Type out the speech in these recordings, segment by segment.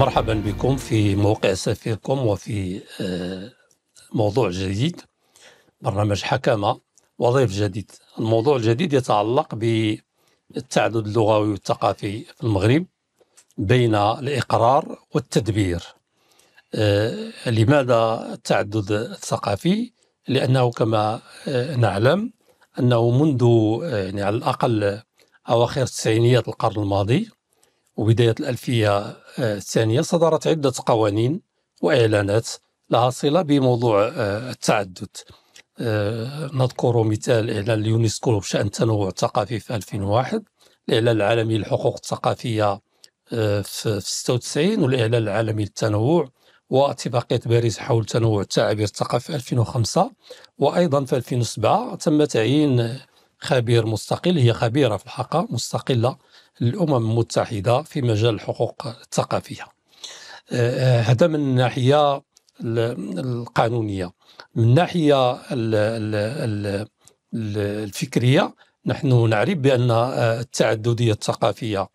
مرحبا بكم في موقع سفيركم وفي آه، موضوع جديد برنامج حكمة وضيف جديد الموضوع الجديد يتعلق بالتعدد اللغوي والثقافي في المغرب بين الإقرار والتدبير آه، لماذا التعدد الثقافي؟ لأنه كما آه، نعلم أنه منذ يعني على الأقل أواخر التسعينيات القرن الماضي وبداية الألفية آه، الثانية صدرت عدة قوانين وإعلانات لها صلة بموضوع آه، التعدد آه، نذكر مثال إعلان اليونسكو بشأن التنوع الثقافي في 2001 الإعلان العالمي للحقوق الثقافية في 96 والإعلان العالمي للتنوع واتفاقية باريس حول تنوع التعابير الثقافية في 2005 وأيضا في 2007 تم تعيين خبير مستقل هي خبيرة في الحقيقة مستقلة الامم المتحده في مجال الحقوق الثقافيه آه، هذا من الناحيه القانونيه من الناحيه الفكريه نحن نعرف بان آه، التعدديه الثقافيه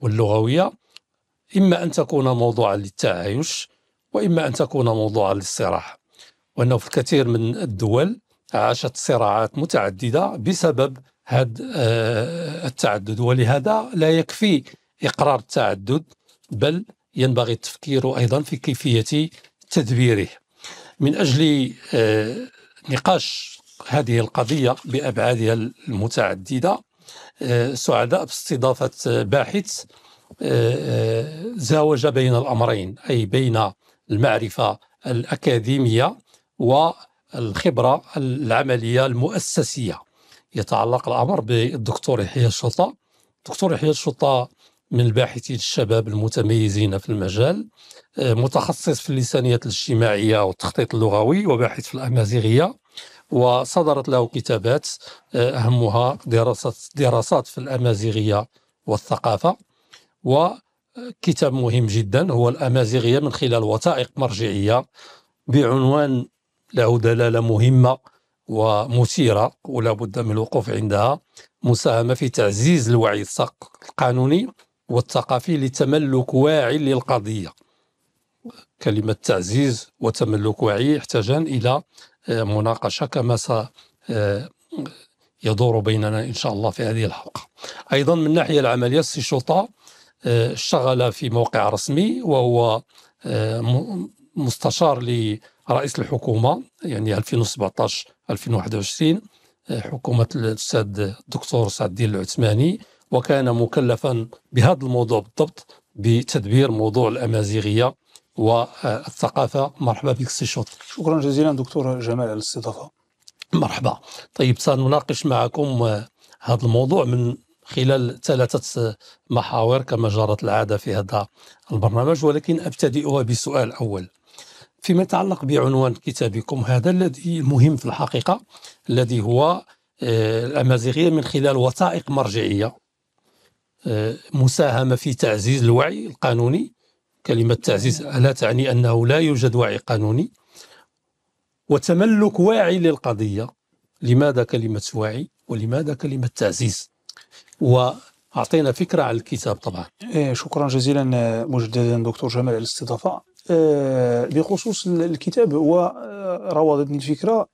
واللغويه اما ان تكون موضوعا للتعايش واما ان تكون موضوعا للصراع وانه في الكثير من الدول عاشت صراعات متعدده بسبب هذا آه، التعدد ولهذا لا يكفي إقرار التعدد بل ينبغي التفكير أيضا في كيفية تدبيره من أجل آه، نقاش هذه القضية بأبعادها المتعددة آه، سعداء باستضافة باحث زاوج بين الأمرين أي بين المعرفة الأكاديمية والخبرة العملية المؤسسية يتعلق الأمر بالدكتور يحيى الشطا دكتور يحيى الشطا من الباحثين الشباب المتميزين في المجال آه، متخصص في اللسانيات الاجتماعية والتخطيط اللغوي وباحث في الأمازيغية وصدرت له كتابات آه، أهمها دراسات, دراسات في الأمازيغية والثقافة وكتاب آه، مهم جدا هو الأمازيغية من خلال وثائق مرجعية بعنوان له دلالة مهمة ومثيرة ولا بد من الوقوف عندها مساهمة في تعزيز الوعي القانوني والثقافي لتملك واعي للقضية كلمة تعزيز وتملك وعي يحتاجان إلى آه، مناقشة كما سيدور آه، بيننا إن شاء الله في هذه الحلقة أيضا من الناحية العملية الشرطة آه، اشتغل في موقع رسمي وهو مستشار رئيس الحكومه يعني 2017 2021 آه، حكومه الاستاذ الدكتور سعد الدين العثماني وكان مكلفا بهذا الموضوع بالضبط بتدبير موضوع الامازيغيه والثقافه مرحبا بك سي شكرا جزيلا دكتور جمال على الاستضافه مرحبا طيب سنناقش معكم آه، هذا الموضوع من خلال ثلاثة آه، محاور كما جرت العادة في هذا البرنامج ولكن أبتدئها بسؤال أول فيما يتعلق بعنوان كتابكم هذا الذي المهم في الحقيقة الذي هو آه، الأمازيغية من خلال وثائق مرجعية آه، مساهمة في تعزيز الوعي القانوني كلمة تعزيز لا تعني أنه لا يوجد وعي قانوني وتملك واعي للقضية لماذا كلمة واعي ولماذا كلمة تعزيز وأعطينا فكرة على الكتاب طبعا إيه، شكرا جزيلا آه، مجددا دكتور جمال على الاستضافة آه، بخصوص الكتاب هو آه، روضتني الفكرة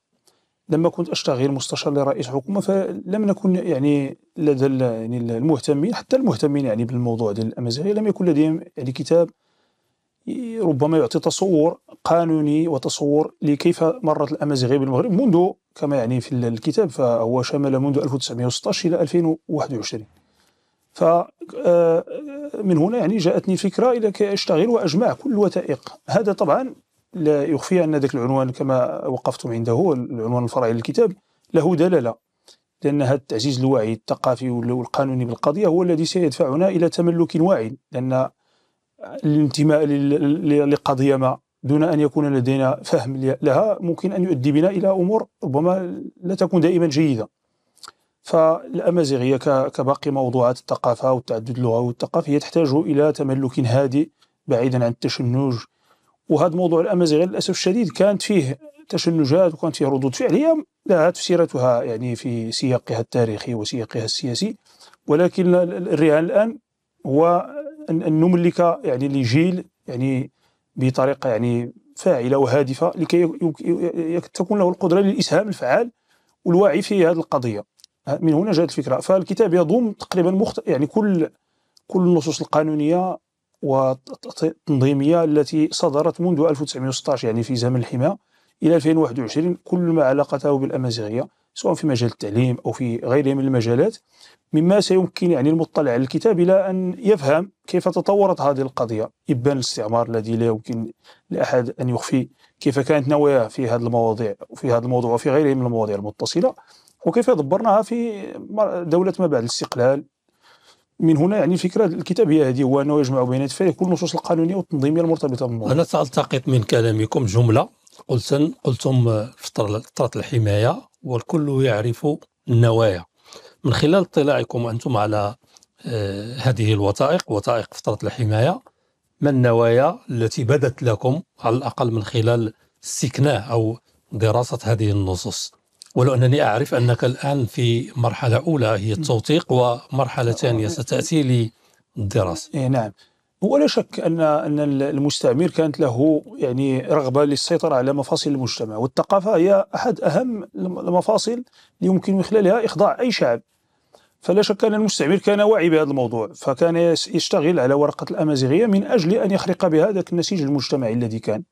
لما كنت أشتغل مستشار لرئيس حكومة فلم نكن يعني لدى يعني المهتمين حتى المهتمين يعني بالموضوع ديال الأمازيغية لم يكن لديهم يعني كتاب ربما يعطي تصور قانوني وتصور لكيف مرت الأمازيغية بالمغرب منذ كما يعني في الكتاب فهو شمل منذ 1916 إلى 2021 ف آه، من هنا يعني جاءتني فكره الى كي اشتغل واجمع كل الوثائق هذا طبعا لا يخفي ان ذاك العنوان كما وقفتم عنده العنوان الفرعي للكتاب له دلاله لان هذا التعزيز الوعي الثقافي والقانوني بالقضيه هو الذي سيدفعنا الى تملك واعي لان الانتماء لقضيه ما دون ان يكون لدينا فهم لها ممكن ان يؤدي بنا الى امور ربما لا تكون دائما جيده فالأمازيغية كباقي موضوعات الثقافة والتعدد اللغوي والثقافي هي تحتاج إلى تملك هادئ بعيدا عن التشنج وهذا موضوع الأمازيغية للأسف الشديد كانت فيه تشنجات وكانت فيه ردود فعل هي لها تفسيرتها يعني في سياقها التاريخي وسياقها السياسي ولكن الرهان الآن هو أن نملك يعني لجيل يعني بطريقة يعني فاعلة وهادفة لكي تكون له القدرة للإسهام الفعال والواعي في هذه القضية من هنا جاءت الفكره فالكتاب يضم تقريبا مخت... يعني كل كل النصوص القانونيه والتنظيميه التي صدرت منذ 1916 يعني في زمن الحماه الى 2021 كل ما علاقته بالامازيغيه سواء في مجال التعليم او في غيره من المجالات مما سيمكن يعني المطلع على الكتاب الى ان يفهم كيف تطورت هذه القضيه ابان الاستعمار الذي لا يمكن لاحد ان يخفي كيف كانت نواياه في هذه المواضيع وفي هذا الموضوع وفي غيره من المواضيع المتصله وكيف دبرناها في دولة ما بعد الاستقلال من هنا يعني فكرة الكتاب هي هذه هو أنه يجمع بين فيه كل النصوص القانونية والتنظيمية المرتبطة بالموضوع أنا سألتقط من كلامكم جملة قلت قلتم فترة الحماية والكل يعرف النوايا من خلال اطلاعكم أنتم على آه، هذه الوثائق وثائق فترة الحماية ما النوايا التي بدت لكم على الأقل من خلال استكناه أو دراسة هذه النصوص ولو أنني أعرف أنك الآن في مرحلة أولى هي التوثيق ومرحلة آه، ثانية ستأتي للدراسه. إيه نعم ولا شك أن أن المستعمر كانت له يعني رغبة للسيطرة على مفاصل المجتمع والثقافة هي أحد أهم المفاصل اللي يمكن من خلالها إخضاع أي شعب فلا شك أن المستعمر كان واعي بهذا الموضوع فكان يشتغل على ورقة الأمازيغية من أجل أن يخرق بها ذاك النسيج المجتمعي الذي كان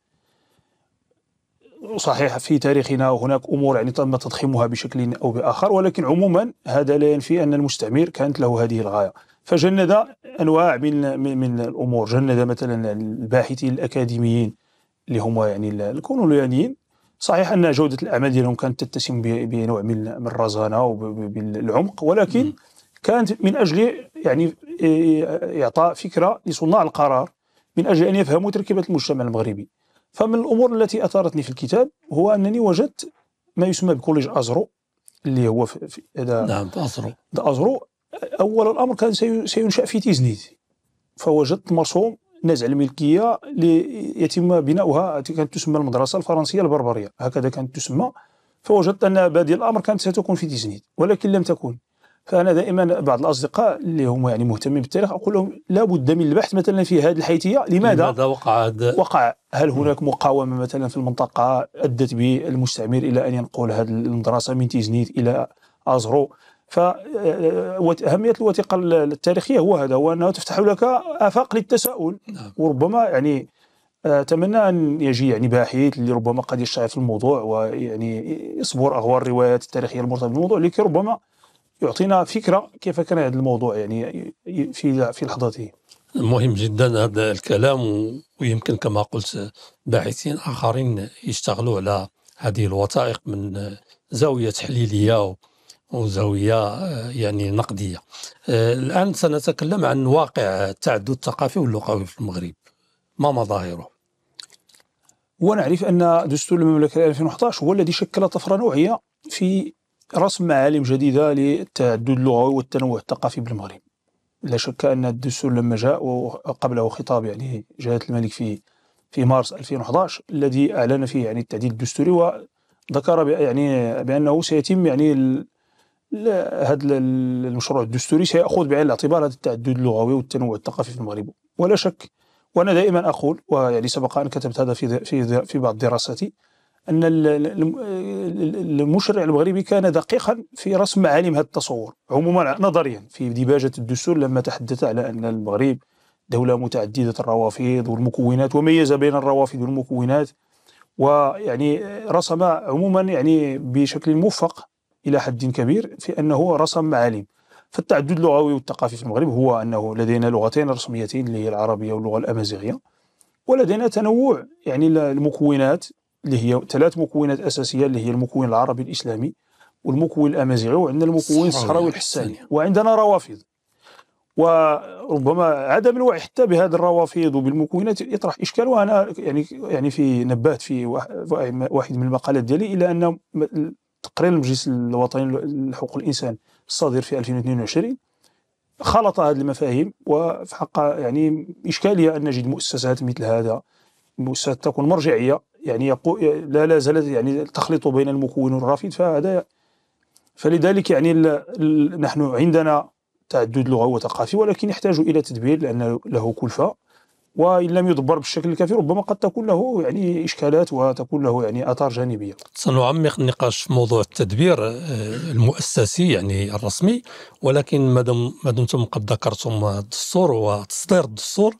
صحيح في تاريخنا هناك امور يعني تم تضخيمها بشكل او باخر ولكن عموما هذا لا ينفي ان المستعمر كانت له هذه الغايه فجند انواع من من, من الامور جند مثلا الباحثين الاكاديميين اللي هما يعني الكولونيين صحيح ان جوده الاعمال ديالهم كانت تتسم بنوع من الرزانه وبالعمق ولكن كانت من اجل يعني اعطاء فكره لصناع القرار من اجل ان يفهموا تركيبه المجتمع المغربي فمن الامور التي اثارتني في الكتاب هو انني وجدت ما يسمى بكوليج ازرو اللي هو في هذا نعم ازرو ازرو اول الامر كان سينشا في تيزنيت فوجدت مرسوم نزع الملكيه ليتم بناؤها كانت تسمى المدرسه الفرنسيه البربريه هكذا كانت تسمى فوجدت ان بادئ الامر كانت ستكون في تيزنيت ولكن لم تكن فانا دائما بعض الاصدقاء اللي هم يعني مهتمين بالتاريخ اقول لهم لابد من البحث مثلا في هذه الحيثيه لماذا, لماذا وقع هذا وقع هل هناك مقاومه مثلا في المنطقه ادت بالمستعمر الى ان ينقل هذه المدرسه من تيزنيت الى ازرو فأهمية آه، الوثيقة التاريخية هو هذا هو أنها تفتح لك آفاق للتساؤل نعم. وربما يعني آه، أتمنى أن يجي يعني باحث اللي ربما قد يشتغل في الموضوع ويعني يصبر أغوار الروايات التاريخية المرتبطة بالموضوع لكي ربما يعطينا فكره كيف كان هذا الموضوع يعني في في لحظته مهم جدا هذا الكلام ويمكن كما قلت باحثين اخرين يشتغلوا على هذه الوثائق من زاويه تحليليه وزاويه آه، يعني نقديه آه، الان سنتكلم عن واقع التعدد الثقافي واللغوي في المغرب ما مظاهره ونعرف ان دستور المملكه 2011 هو الذي شكل طفره نوعيه في رسم معالم جديدة للتعدد اللغوي والتنوع الثقافي بالمغرب لا شك أن الدستور لما جاء وقبله خطاب يعني جلالة الملك في في مارس 2011 الذي أعلن فيه يعني التعديل الدستوري وذكر يعني بأنه سيتم يعني هذا المشروع الدستوري سيأخذ بعين الاعتبار هذا التعدد اللغوي والتنوع الثقافي في المغرب ولا شك وأنا دائما أقول ويعني سبق أن كتبت هذا في في في بعض دراساتي أن المشرع المغربي كان دقيقا في رسم معالم هذا التصور عموما نظريا في ديباجة الدستور لما تحدث على أن المغرب دولة متعددة الروافد والمكونات وميز بين الروافد والمكونات ويعني رسم عموما يعني بشكل موفق إلى حد كبير في أنه رسم معالم فالتعدد اللغوي والثقافي في المغرب هو أنه لدينا لغتين رسميتين اللي هي العربية واللغة الأمازيغية ولدينا تنوع يعني المكونات اللي هي ثلاث مكونات اساسيه اللي هي المكون العربي الاسلامي والمكون الامازيغي وعندنا المكون الصحراوي الحساني وعندنا روافض وربما عدم الوعي حتى بهذه الروافض وبالمكونات يطرح اشكال وانا يعني يعني في نبهت في واحد من المقالات ديالي الى ان تقرير المجلس الوطني لحقوق الانسان الصادر في 2022 خلط هذه المفاهيم وفي حق يعني اشكاليه ان نجد مؤسسات مثل هذا مؤسسات تكون مرجعيه يعني يقو لا, لا زالت يعني تخلط بين المكون والرافد فهذا فلذلك يعني نحن عندنا تعدد لغوي وثقافي ولكن يحتاج الى تدبير لان له كلفه وان لم يدبر بالشكل الكافي ربما قد تكون له يعني اشكالات وتكون له يعني اثار جانبيه. سنعمق النقاش في موضوع التدبير آه، المؤسسي يعني الرسمي ولكن ما دم ما دمتم قد ذكرتم الدستور وتصدير الدستور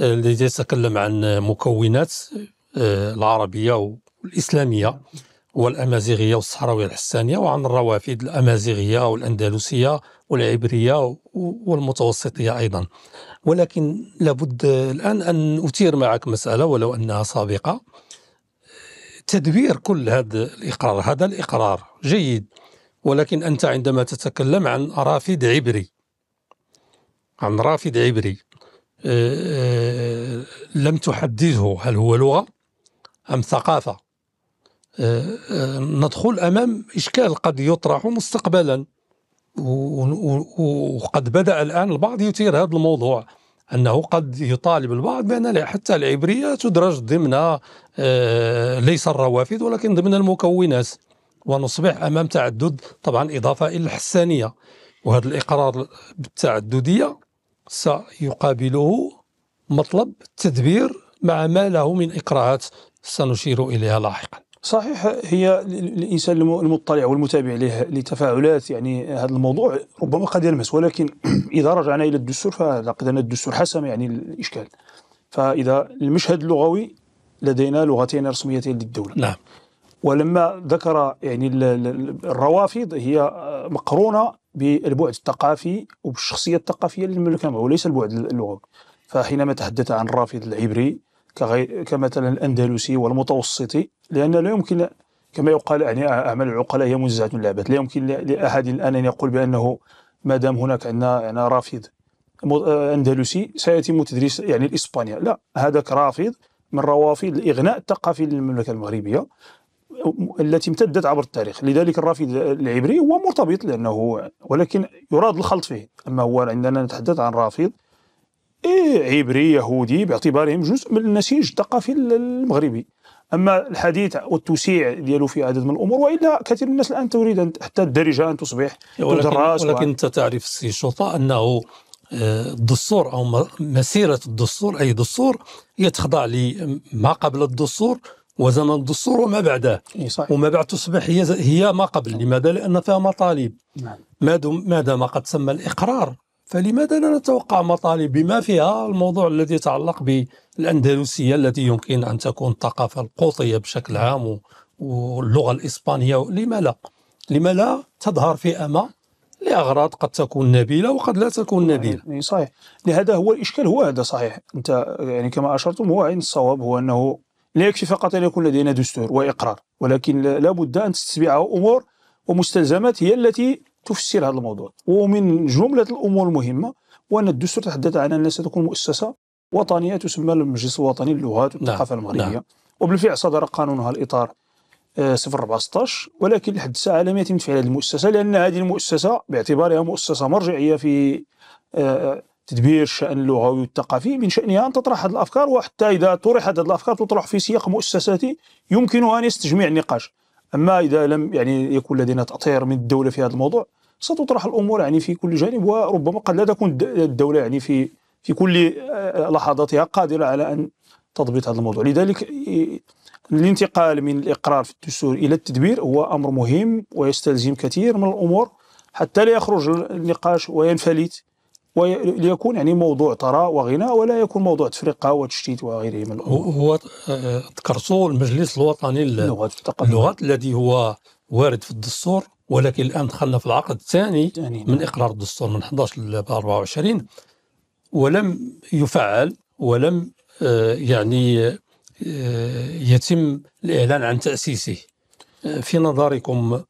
الذي آه، يتكلم عن مكونات آه، العربية والإسلامية والأمازيغية والصحراوية الحسانية وعن الروافد الأمازيغية والأندلسية والعبرية والمتوسطية أيضا ولكن لابد الآن أن أثير معك مسألة ولو أنها سابقة تدبير كل هذا الإقرار هذا الإقرار جيد ولكن أنت عندما تتكلم عن رافد عبري عن رافد عبري آه، آه، لم تحدده هل هو لغة أم ثقافة آه، آه، ندخل أمام إشكال قد يطرح مستقبلا وقد بدأ الآن البعض يثير هذا الموضوع أنه قد يطالب البعض بأن حتى العبرية تدرج ضمن آه، ليس الروافد ولكن ضمن المكونات ونصبح أمام تعدد طبعا إضافة إلى الحسانية وهذا الإقرار بالتعددية سيقابله مطلب التدبير مع ما له من إقراءات سنشير إليها لاحقا صحيح هي الانسان المطلع والمتابع لتفاعلات يعني هذا الموضوع ربما قد يلمس ولكن اذا رجعنا الى الدستور فاعتقد ان الدستور حسم يعني الاشكال فاذا المشهد اللغوي لدينا لغتين رسميتين للدوله نعم ولما ذكر يعني الروافض هي مقرونه بالبعد الثقافي وبالشخصيه الثقافيه للمملكه وليس البعد اللغوي فحينما تحدث عن الرافض العبري كمثلا الأندلسي والمتوسطي لأن لا يمكن كما يقال يعني أعمال العقلاء هي منزعة من اللعبات لا يمكن لأحد الآن أن يقول بأنه ما دام هناك عندنا يعني رافض آه، أندلسي سيتم تدريس يعني الإسبانيا لا هذاك رافض من روافد الإغناء الثقافي للمملكة المغربية التي امتدت عبر التاريخ لذلك الرافد العبري هو مرتبط لأنه ولكن يراد الخلط فيه أما هو عندنا نتحدث عن رافض إيه عبري يهودي باعتبارهم جزء من النسيج الثقافي المغربي اما الحديث والتوسيع ديالو في عدد من الامور والا كثير من الناس الان تريد حتى الدارجه ان تصبح تدرس إيه، ولكن, ولكن انت تعرف السي شوطه انه آه، الدستور او مسيره الدستور اي دستور هي تخضع لما قبل الدستور وزمن الدستور وما بعده صحيح. وما بعد تصبح هي هي ما قبل لماذا؟ لان فيها مطالب نعم. ما دام قد تسمى الاقرار فلماذا لا نتوقع مطالب بما فيها الموضوع الذي يتعلق بالأندلسية التي يمكن أن تكون الثقافة القوطية بشكل عام واللغة الإسبانية لما لا لما لا تظهر في أما لأغراض قد تكون نبيلة وقد لا تكون نبيلة صحيح لهذا هو الإشكال هو هذا صحيح أنت يعني كما أشرتم هو عين الصواب هو أنه لا يكفي فقط أن يكون لدينا دستور وإقرار ولكن لابد أن تتبعه أمور ومستلزمات هي التي تفسر هذا الموضوع ومن جملة الأمور المهمة وأن الدستور تحدث عن أنها ستكون مؤسسة وطنية تسمى المجلس الوطني للغات نعم، والثقافة المغربية نعم. وبالفعل صدر قانونها الإطار 014 آه، ولكن لحد الساعة لم يتم تفعيل هذه المؤسسة لأن هذه المؤسسة باعتبارها مؤسسة مرجعية في آه، تدبير الشأن اللغوي والثقافي من شأنها أن تطرح هذه الأفكار وحتى إذا طرحت هذه الأفكار تطرح في سياق مؤسساتي يمكنها أن يستجمع النقاش أما إذا لم يعني يكون لدينا تأطير من الدولة في هذا الموضوع ستطرح الأمور يعني في كل جانب وربما قد لا تكون الدولة يعني في في كل آه، لحظاتها قادرة على أن تضبط هذا الموضوع لذلك آه، الانتقال من الإقرار في الدستور إلى التدبير هو أمر مهم ويستلزم كثير من الأمور حتى لا يخرج النقاش وينفلت وليكون يعني موضوع ثراء وغنى ولا يكون موضوع تفرقه وتشتيت وغيره من الامور. هو ذكرتوا المجلس الوطني للغات اللغات الذي هو وارد في الدستور ولكن الان دخلنا في العقد الثاني من نعم. اقرار الدستور من 11 ل 24 ولم يفعل ولم آه، يعني آه، يتم الاعلان عن تاسيسه. آه، في نظركم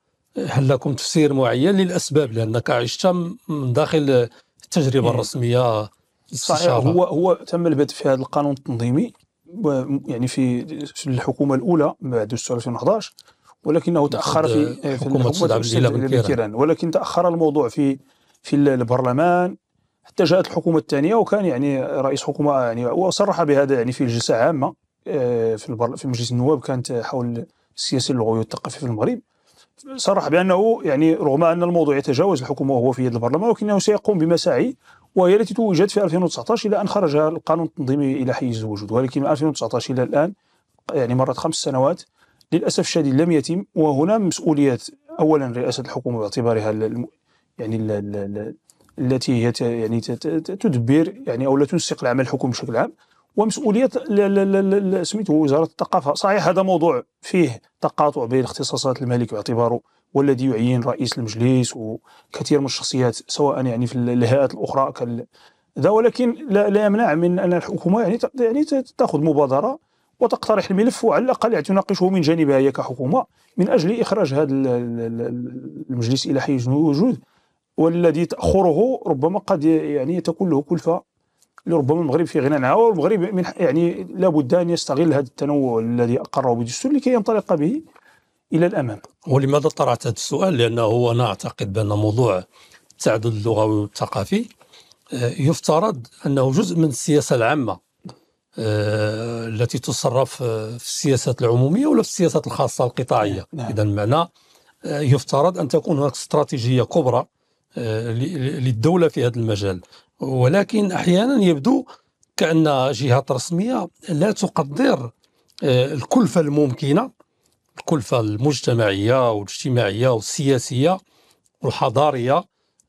هل لكم تفسير معين للاسباب لانك عشت من داخل التجربه إيه. الرسميه صحيح هو هو تم البدء في هذا القانون التنظيمي يعني في الحكومه الاولى بعد 2011 ولكنه تاخر في في حكومه بن كيران ولكن تاخر الموضوع في في البرلمان حتى جاءت الحكومه الثانيه وكان يعني رئيس حكومه يعني وصرح بهذا يعني في جلسه عامه آه، في في مجلس النواب كانت حول السياسه اللغويه والثقافيه في المغرب صرح بانه يعني رغم ان الموضوع يتجاوز الحكومه وهو في يد البرلمان ولكنه سيقوم بمساعي وهي التي توجد في 2019 الى ان خرج القانون التنظيمي الى حيز الوجود ولكن من 2019 الى الان يعني مرت خمس سنوات للاسف الشديد لم يتم وهنا مسؤوليات اولا رئاسه الحكومه باعتبارها يعني التي هي يعني تدبر يعني او لا تنسق العمل الحكومي بشكل عام ومسؤوليه سميته وزاره الثقافه صحيح هذا موضوع فيه تقاطع بين اختصاصات الملك باعتباره والذي يعين رئيس المجلس وكثير من الشخصيات سواء يعني في الهيئات الاخرى كال ذا ولكن لا, لا يمنع من ان الحكومه يعني يعني تاخذ مبادره وتقترح الملف وعلى الاقل يعني تناقشه من جانبها هي كحكومه من اجل اخراج هذا المجلس الى حيز وجود والذي تاخره ربما قد يعني تكون له كلفه لربما المغرب في غنى عنها والمغرب من يعني لابد ان يستغل هذا التنوع الذي اقره بالدستور لكي ينطلق به الى الامام. ولماذا طرحت هذا السؤال؟ لانه انا اعتقد بان موضوع التعدد اللغوي والثقافي آه، يفترض انه جزء من السياسه العامه آه، التي تصرف في السياسات العموميه ولا في السياسات الخاصه القطاعيه نعم. نعم. اذا معنى آه، يفترض ان تكون هناك استراتيجيه كبرى للدوله في هذا المجال ولكن أحيانا يبدو كأن جهات رسمية لا تقدر آه، الكلفة الممكنة الكلفة المجتمعية والاجتماعية والسياسية والحضارية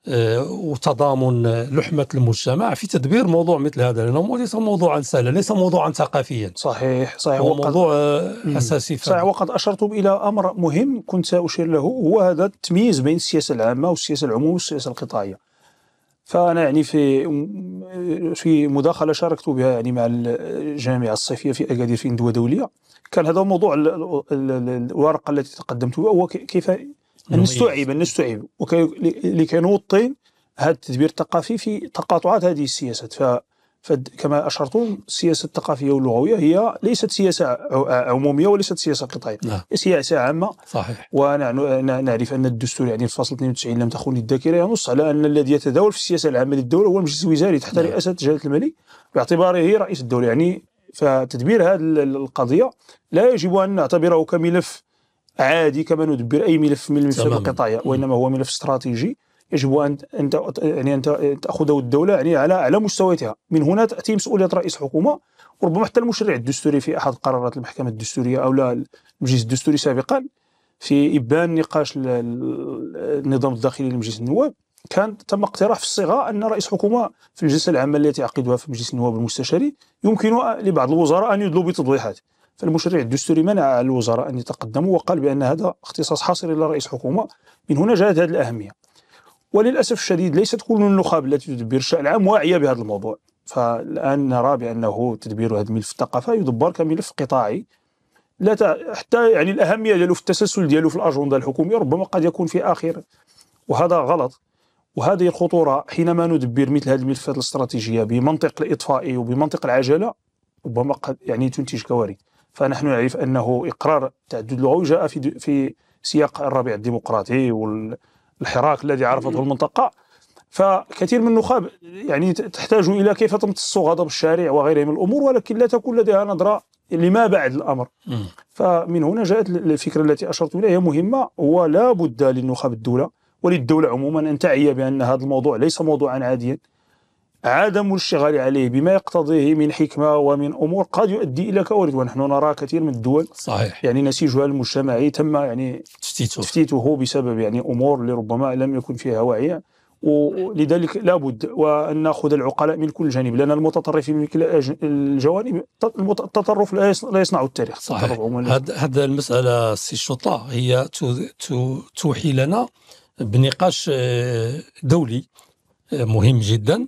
آه، وتضامن لحمة المجتمع في تدبير موضوع مثل هذا لأنه ليس موضوعا سهلا ليس موضوعا ثقافيا صحيح صحيح هو وقد موضوع آه، أساسي صحيح وقد أشرتم إلى أمر مهم كنت أشير له هو هذا التمييز بين السياسة العامة والسياسة العمومية والسياسة القطاعية فانا يعني في في مداخله شاركت بها يعني مع الجامعه الصيفيه في اكادير في اندوه دوليه كان هذا موضوع الورقه التي تقدمت بها هو كيف ان نستوعب ان نستوعب لكي نوطن هذا التدبير الثقافي في تقاطعات هذه السياسات فكما اشرتم السياسه الثقافيه واللغويه هي ليست سياسه عموميه وليست سياسه قطعيه نعم. سياسه عامه صحيح ونعرف ان الدستور يعني الفصل 92 لم تخوني الذاكره ينص على ان الذي يتداول في السياسه العامه للدوله هو المجلس الوزاري تحت نعم. رئاسه جلاله الملك باعتباره رئيس الدوله يعني فتدبير هذه القضيه لا يجب ان نعتبره كملف عادي كما ندبر اي ملف من الملفات القطاعيه وانما هو ملف استراتيجي يجب ان انت يعني ان تاخذه الدوله يعني على على مستوياتها من هنا تاتي مسؤوليه رئيس حكومه وربما حتى المشرع الدستوري في احد قرارات المحكمه الدستوريه او المجلس الدستوري سابقا في ابان نقاش النظام الداخلي لمجلس النواب كان تم اقتراح في الصيغه ان رئيس حكومه في الجلسه العامه التي يعقدها في مجلس النواب المستشاري يمكن لبعض الوزراء ان يدلوا بتوضيحات فالمشرع الدستوري منع الوزراء ان يتقدموا وقال بان هذا اختصاص حصري رئيس حكومه من هنا جاءت هذه الاهميه وللاسف الشديد ليست كل النخب التي تدبر الشان العام واعيه بهذا الموضوع فالان نرى بانه تدبير هذا الملف الثقافه يدبر كملف قطاعي لا حتى يعني الاهميه ديالو في التسلسل ديالو في الاجنده الحكوميه ربما قد يكون في اخر وهذا غلط وهذه الخطوره حينما ندبر مثل هذه الملفات الاستراتيجيه بمنطق الاطفائي وبمنطق العجله ربما قد يعني تنتج كوارث فنحن نعرف انه اقرار تعدد اللغوي جاء في في سياق الربيع الديمقراطي وال الحراك الذي عرفته المنطقة فكثير من النخب يعني تحتاج إلى كيف تمتص غضب الشارع وغيره من الأمور ولكن لا تكون لديها نظرة لما بعد الأمر فمن هنا جاءت الفكرة التي أشرت إليها هي مهمة ولا بد للنخب الدولة وللدولة عموما أن تعي بأن هذا الموضوع ليس موضوعا عاديا عدم الشغل عليه بما يقتضيه من حكمة ومن أمور قد يؤدي إلى كوارث ونحن نرى كثير من الدول صحيح يعني نسيجها المجتمعي تم يعني تفتيته, تفتيته بسبب يعني أمور لربما لم يكن فيها وعي ولذلك لابد وان ناخذ العقلاء من كل جانب لان المتطرفين من كل الجوانب التطرف لا يصنع التاريخ صحيح هذا المساله سي الشطا هي توحي لنا بنقاش آه، دولي آه، مهم جدا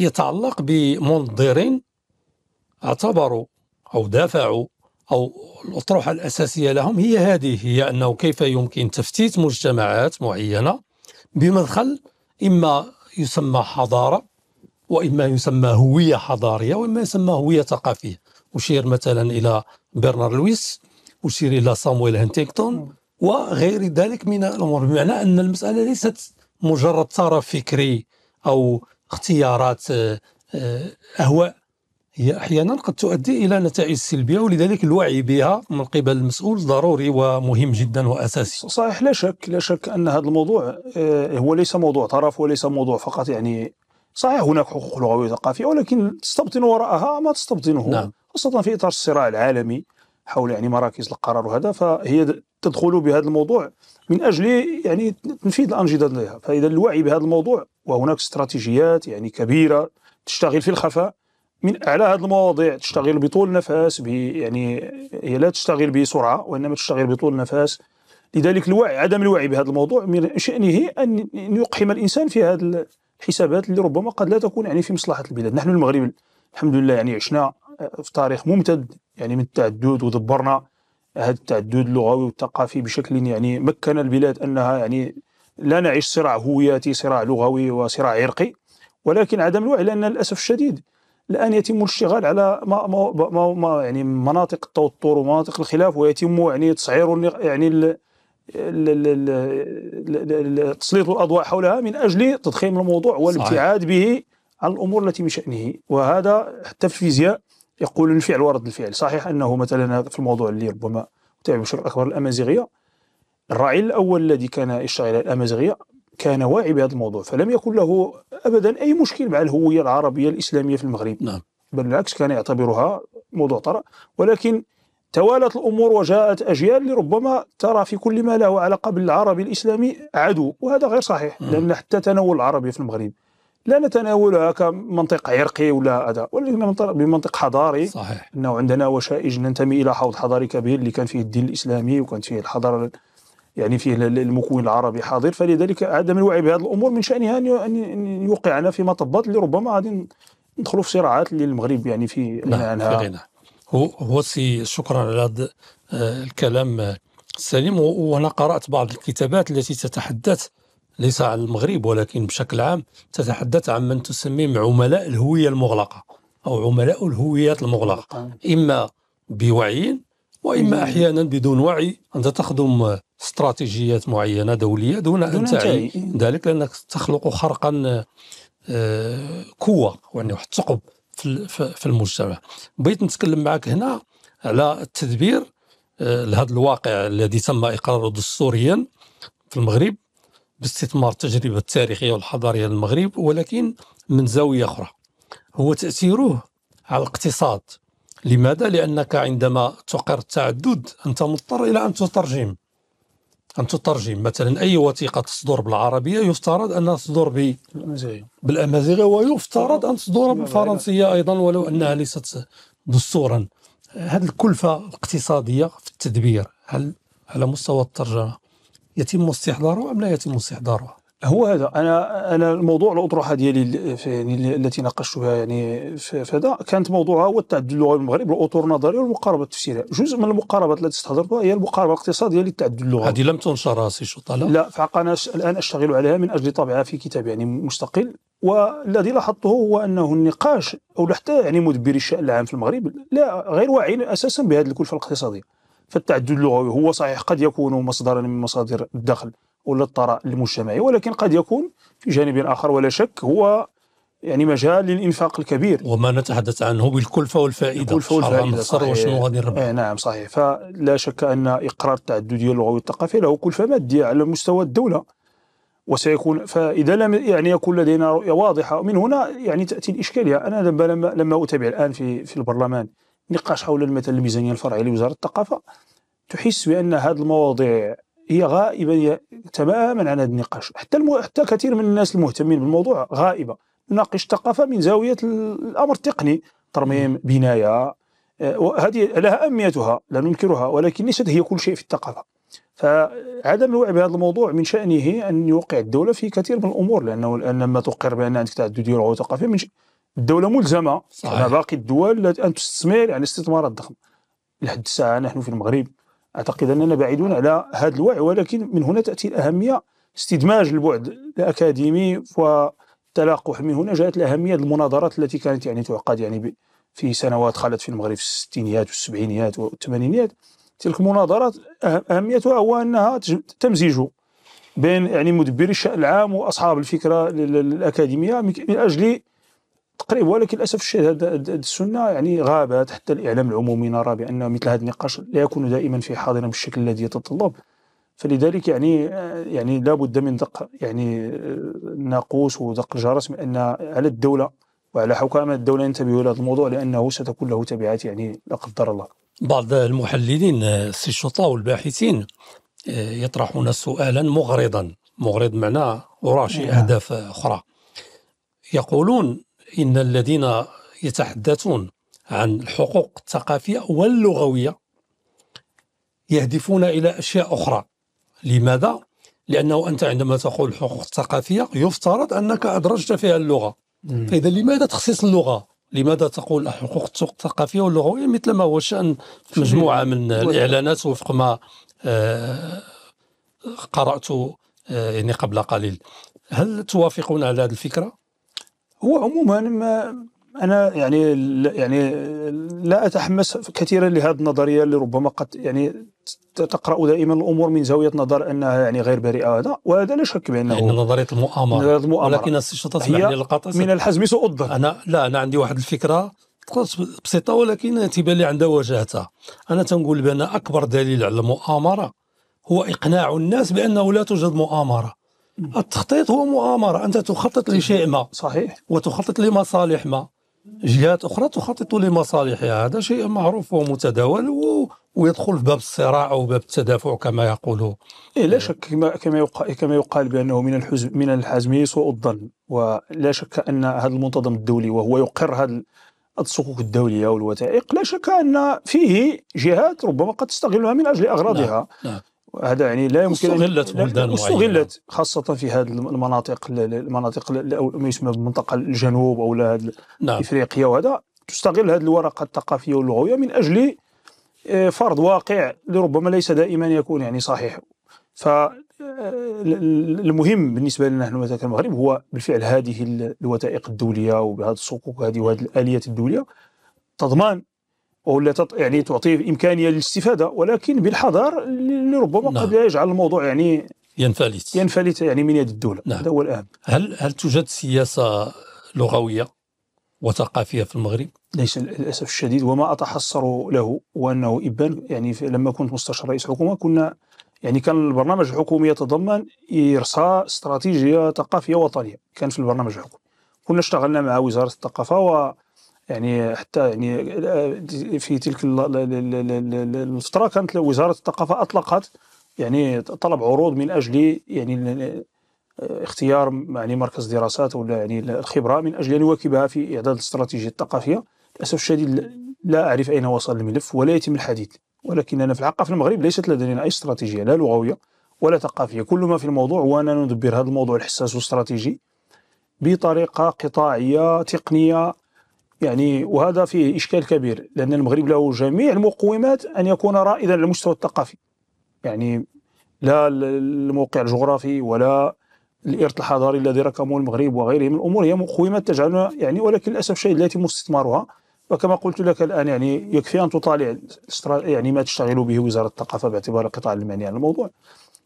يتعلق بمنظرين اعتبروا أو دافعوا أو الأطروحة الأساسية لهم هي هذه هي أنه كيف يمكن تفتيت مجتمعات معينة بمدخل إما يسمى حضارة وإما يسمى هوية حضارية وإما يسمى هوية ثقافية أشير مثلا إلى برنارد لويس أشير إلى صامويل هنتيكتون وغير ذلك من الأمور بمعنى أن المسألة ليست مجرد طرف فكري أو اختيارات آه، آه، اهواء هي احيانا قد تؤدي الى نتائج سلبيه ولذلك الوعي بها من قبل المسؤول ضروري ومهم جدا واساسي. صحيح لا شك لا شك ان هذا الموضوع آه، هو ليس موضوع طرف وليس موضوع فقط يعني صحيح هناك حقوق لغويه وثقافيه ولكن تستبطن وراءها ما تستبطنه نعم. خاصه في اطار الصراع العالمي حول يعني مراكز القرار وهذا فهي تدخل بهذا الموضوع من اجل يعني تنفيذ الانشطه لها فاذا الوعي بهذا الموضوع وهناك استراتيجيات يعني كبيره تشتغل في الخفاء من على هذه المواضيع تشتغل بطول نفس يعني هي لا تشتغل بسرعه وانما تشتغل بطول نفس لذلك الوعي عدم الوعي بهذا الموضوع من شأنه أن يقحم الإنسان في هذه الحسابات اللي ربما قد لا تكون يعني في مصلحة البلاد نحن المغرب الحمد لله يعني عشنا في تاريخ ممتد يعني من التعدد ودبرنا هذا التعدد اللغوي والثقافي بشكل يعني مكن البلاد أنها يعني لا نعيش صراع هوياتي صراع لغوي وصراع عرقي ولكن عدم الوعي لان للاسف الشديد الان يتم الاشتغال على ما ما ما, ما يعني مناطق التوتر ومناطق الخلاف ويتم يعني تسعير يعني تسليط الاضواء حولها من اجل تضخيم الموضوع والابتعاد به عن الامور التي من شانه وهذا حتى في الفيزياء يقول الفعل ورد الفعل صحيح انه مثلا في الموضوع اللي ربما تابع بشكل اكبر الامازيغيه الراعي الأول الذي كان يشتغل على الأمازيغية كان واعي بهذا الموضوع فلم يكن له أبدا أي مشكل مع الهوية العربية الإسلامية في المغرب نعم. بل بالعكس كان يعتبرها موضوع طرأ ولكن توالت الأمور وجاءت أجيال لربما ترى في كل ما له علاقة بالعربي الإسلامي عدو وهذا غير صحيح نعم. لأن حتى تناول العربية في المغرب لا نتناولها كمنطق عرقي ولا هذا ولكن بمنطق حضاري صحيح. أنه عندنا وشائج ننتمي إلى حوض حضاري كبير اللي كان فيه الدين الإسلامي وكان فيه الحضارة يعني فيه المكون العربي حاضر فلذلك عدم الوعي بهذه الامور من شانها ان يوقعنا في مطبات اللي ربما غادي ندخلوا في صراعات اللي المغرب يعني في نعم في هو هو سي شكرا على هذا آه، الكلام آه، السليم وانا قرات بعض الكتابات التي تتحدث ليس عن المغرب ولكن بشكل عام تتحدث عن من تسميهم عملاء الهويه المغلقه او عملاء الهويات المغلقه نعم. اما بوعي واما احيانا بدون وعي انت تخدم استراتيجيات معينه دوليه دون ان تعي إيه. ذلك لانك تخلق خرقا آه، قوه يعني واحد ثقب في المجتمع بغيت نتكلم معك هنا على التدبير آه، لهذا الواقع الذي تم اقراره دستوريا في المغرب باستثمار التجربه التاريخيه والحضاريه للمغرب ولكن من زاويه اخرى هو تاثيره على الاقتصاد لماذا؟ لأنك عندما تقر التعدد أنت مضطر إلى أن تترجم أن تترجم مثلا أي وثيقة تصدر بالعربية يفترض أنها تصدر بالأمازيغية ويفترض أن تصدر بالفرنسية أيضا ولو أنها ليست دستورا هذه الكلفة الاقتصادية في التدبير هل على مستوى الترجمة يتم استحضارها أم لا يتم استحضارها هو هذا انا انا الموضوع الاطروحه ديالي يعني التي ناقشتها يعني في هذا كانت موضوعها هو التعدد اللغوي المغرب والاطر النظريه والمقاربه التفسيريه جزء من المقاربات التي استحضرتها هي المقاربه الاقتصاديه للتعدد اللغوي هذه لم تنشر سي شطاله لا فحق انا الان اشتغل عليها من اجل طبعها في كتاب يعني مستقل والذي لاحظته هو انه النقاش او حتى يعني مدبري الشان العام في المغرب لا غير واعيين اساسا بهذه الكلفه الاقتصاديه فالتعدد اللغوي هو صحيح قد يكون مصدرا من مصادر الدخل ولا الثراء المجتمعي ولكن قد يكون في جانب آخر ولا شك هو يعني مجال للانفاق الكبير وما نتحدث عنه بالكلفه والفائده الكلفه والفائده صحيح وشنو غادي إيه، نعم صحيح فلا شك ان اقرار التعدديه اللغويه والثقافيه له كلفه ماديه على مستوى الدوله وسيكون فاذا لم يعني يكون لدينا رؤيه واضحه من هنا يعني تاتي الاشكاليه يعني انا لما لما, لما اتابع الان في في البرلمان نقاش حول مثلا الميزانيه الفرعيه لوزاره الثقافه تحس بان هذه المواضيع هي غائبة تماما عن هذا النقاش حتى المو... حتى كثير من الناس المهتمين بالموضوع غائبة نناقش الثقافة من زاوية الأمر التقني ترميم بناية آه، هذه لها أهميتها لا ننكرها ولكن ليست هي كل شيء في الثقافة فعدم الوعي بهذا الموضوع من شأنه أن يوقع الدولة في كثير من الأمور لأنه لما تقر بأن عندك تعددية لغوية وثقافية من ش... الدولة ملزمة صحيح. باقي الدول أن تستثمر يعني استثمارات ضخمة لحد الساعة نحن في المغرب أعتقد أننا بعيدون على هذا الوعي ولكن من هنا تأتي الأهمية استدماج البعد الأكاديمي والتلاقح من هنا جاءت الأهمية المناظرات التي كانت يعني تعقد يعني في سنوات خلت في المغرب في الستينيات والسبعينيات والثمانينيات تلك المناظرات أه، أهميتها هو أنها تمزيج بين يعني مدبري الشأن العام وأصحاب الفكرة الأكاديمية من أجل تقريبا ولكن للاسف الشديد السنه يعني غابت حتى الاعلام العمومي نرى بان مثل هذا النقاش لا يكون دائما في حاضره بالشكل الذي يتطلب فلذلك يعني يعني لابد من دق يعني آه، ناقوس ودق جرس من ان على الدوله وعلى حكام الدوله ينتبهوا لهذا الموضوع لانه ستكون له تبعات يعني لا قدر الله. بعض المحللين السشطاء آه، والباحثين آه، يطرحون سؤالا مغرضا، مغرض معناه وراه شيء نعم. اهداف اخرى. يقولون إن الذين يتحدثون عن الحقوق الثقافية واللغوية يهدفون إلى أشياء أخرى لماذا؟ لأنه أنت عندما تقول حقوق ثقافية يفترض أنك أدرجت فيها اللغة فإذا لماذا تخصيص اللغة؟ لماذا تقول حقوق الثقافية واللغوية مثل ما هو شأن مجموعة من الإعلانات وفق ما آه، قرأت آه، يعني قبل قليل هل توافقون على هذه الفكرة؟ هو عموما ما انا يعني يعني لا اتحمس كثيرا لهذه النظريه اللي ربما قد يعني تقرا دائما الامور من زاويه نظر انها يعني غير بريئه هذا وهذا لا شك بانه يعني نظريه المؤامره نظريه المؤامره ولكن استشطت هي من الحزم سوء الظن انا لا انا عندي واحد الفكره بسيطه ولكن تبان لي عندها وجهتها انا تنقول بان اكبر دليل على المؤامره هو اقناع الناس بانه لا توجد مؤامره التخطيط هو مؤامرة أنت تخطط طيب. لشيء ما صحيح وتخطط لمصالح ما جهات أخرى تخطط لمصالحها هذا شيء معروف ومتداول و... ويدخل في باب الصراع أو باب التدافع كما يقول إيه لا شك كما كما يقال, كما يقال بأنه من الحزم من الحزم سوء الظن ولا شك أن هذا المنتظم الدولي وهو يقر هذا الصكوك الدولية والوثائق لا شك أن فيه جهات ربما قد تستغلها من أجل أغراضها نعم. نعم. هذا يعني لا يمكن استغلت بلدان استغلت خاصه في هذه المناطق المناطق ما يسمى بالمنطقه الجنوب او نعم. افريقيا وهذا تستغل هذه الورقه الثقافيه واللغويه من اجل آه، فرض واقع لربما ليس دائما يكون يعني صحيح ف آه، المهم بالنسبه لنا نحن مثلا المغرب هو بالفعل هذه الوثائق الدوليه وبهذه الصكوك هذه وهذه الاليات الدوليه تضمن ولا تط... يعني تعطيه امكانيه للاستفاده ولكن بالحذر لربما نعم. قد لا نعم. يجعل الموضوع يعني ينفلت ينفلت يعني من يد الدوله نعم. هذا هو الاهم هل هل توجد سياسه لغويه وثقافيه في المغرب؟ ليس للاسف الشديد وما اتحسر له وانه ابان يعني لما كنت مستشار رئيس حكومه كنا يعني كان البرنامج الحكومي يتضمن ارساء استراتيجيه ثقافيه وطنيه كان في البرنامج الحكومي كنا اشتغلنا مع وزاره الثقافه و يعني حتى يعني آه، في تلك الفتره كانت وزاره الثقافه اطلقت يعني طلب عروض من اجل يعني آه، اختيار يعني مركز دراسات ولا يعني الخبره من اجل ان يواكبها في اعداد الاستراتيجيه الثقافيه للاسف الشديد لا اعرف اين وصل الملف ولا يتم الحديث ولكننا في الحقيقه في المغرب ليست لدينا اي استراتيجيه لا لغويه ولا ثقافيه كل ما في الموضوع هو اننا ندبر هذا الموضوع الحساس والاستراتيجي بطريقه قطاعيه تقنيه يعني وهذا فيه إشكال كبير لأن المغرب له جميع المقومات أن يكون رائدا على المستوى الثقافي يعني لا الموقع الجغرافي ولا الإرث الحضاري الذي ركمه المغرب وغيره من الأمور هي مقومات تجعلنا يعني ولكن للأسف شيء لا يتم استثمارها وكما قلت لك الآن يعني يكفي أن تطالع يعني ما تشتغل به وزارة الثقافة باعتبار القطاع المعني على الموضوع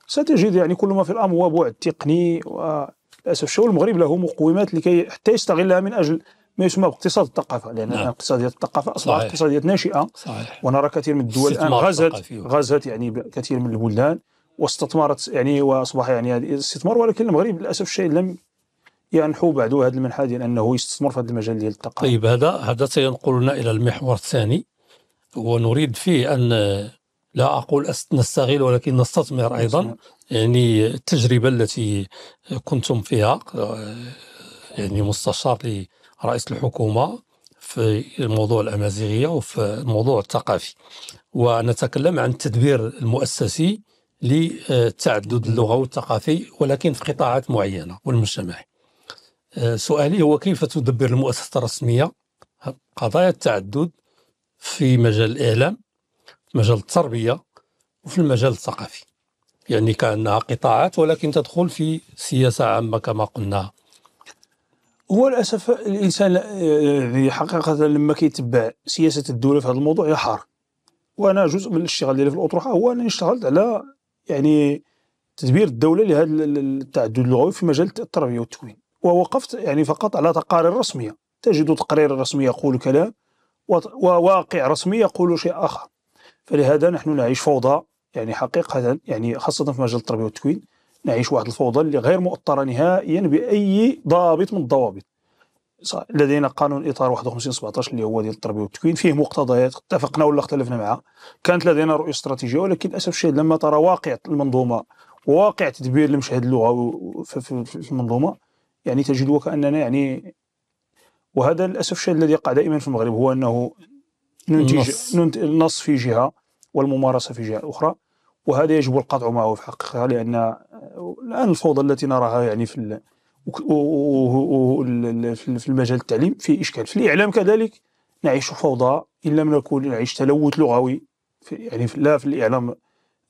ستجد يعني كل ما في الأمر هو بعد تقني و للأسف المغرب له مقومات لكي حتى يستغلها من أجل ما يسمى باقتصاد الثقافه لان نعم. اقتصاديات الثقافه اصبحت اقتصاديات ناشئه صحيح. ونرى كثير من الدول الان غزت غزت يعني كثير من البلدان واستثمرت يعني واصبح يعني هذا الاستثمار ولكن المغرب للاسف الشيء لم ينحو يعني بعد هذا المنحى لانه يستثمر في هذا المجال ديال الثقافه. طيب هذا هذا سينقلنا الى المحور الثاني ونريد فيه ان لا اقول نستغل ولكن نستثمر ايضا يعني التجربه التي كنتم فيها يعني مستشار رئيس الحكومه في الموضوع الامازيغيه وفي الموضوع الثقافي ونتكلم عن التدبير المؤسسي للتعدد اللغوي والثقافي ولكن في قطاعات معينه والمجتمع آه، سؤالي هو كيف تدبر المؤسسه الرسميه قضايا التعدد في مجال الاعلام في مجال التربيه وفي المجال الثقافي يعني كانها قطاعات ولكن تدخل في سياسه عامه كما قلنا هو للاسف الانسان يعني حقيقه لما كيتبع سياسه الدوله في هذا الموضوع يحار وانا جزء من الاشتغال ديالي في الاطروحه هو انني اشتغلت على يعني تدبير الدوله لهذا التعدد اللغوي في مجال التربيه والتكوين ووقفت يعني فقط على تقارير رسميه تجد تقرير رسمي يقول كلام وواقع رسمي يقول شيء اخر فلهذا نحن نعيش فوضى يعني حقيقه يعني خاصه في مجال التربيه والتكوين نعيش واحد الفوضى اللي غير مؤطرة نهائيا بأي ضابط من الضوابط لدينا قانون اطار 51 17 اللي هو ديال التربيه والتكوين فيه مقتضيات اتفقنا ولا اختلفنا معها كانت لدينا رؤيه استراتيجيه ولكن للاسف الشديد لما ترى واقع المنظومه وواقع تدبير المشهد اللغوي في المنظومه يعني تجد وكاننا يعني وهذا للاسف الشديد الذي يقع دائما في المغرب هو انه ننتج النص, النص في جهه والممارسه في جهه اخرى وهذا يجب القطع معه في حقيقة لان الان الفوضى التي نراها يعني في في المجال التعليم في اشكال في الاعلام كذلك نعيش فوضى ان لم نكن نعيش تلوث لغوي في يعني لا في الاعلام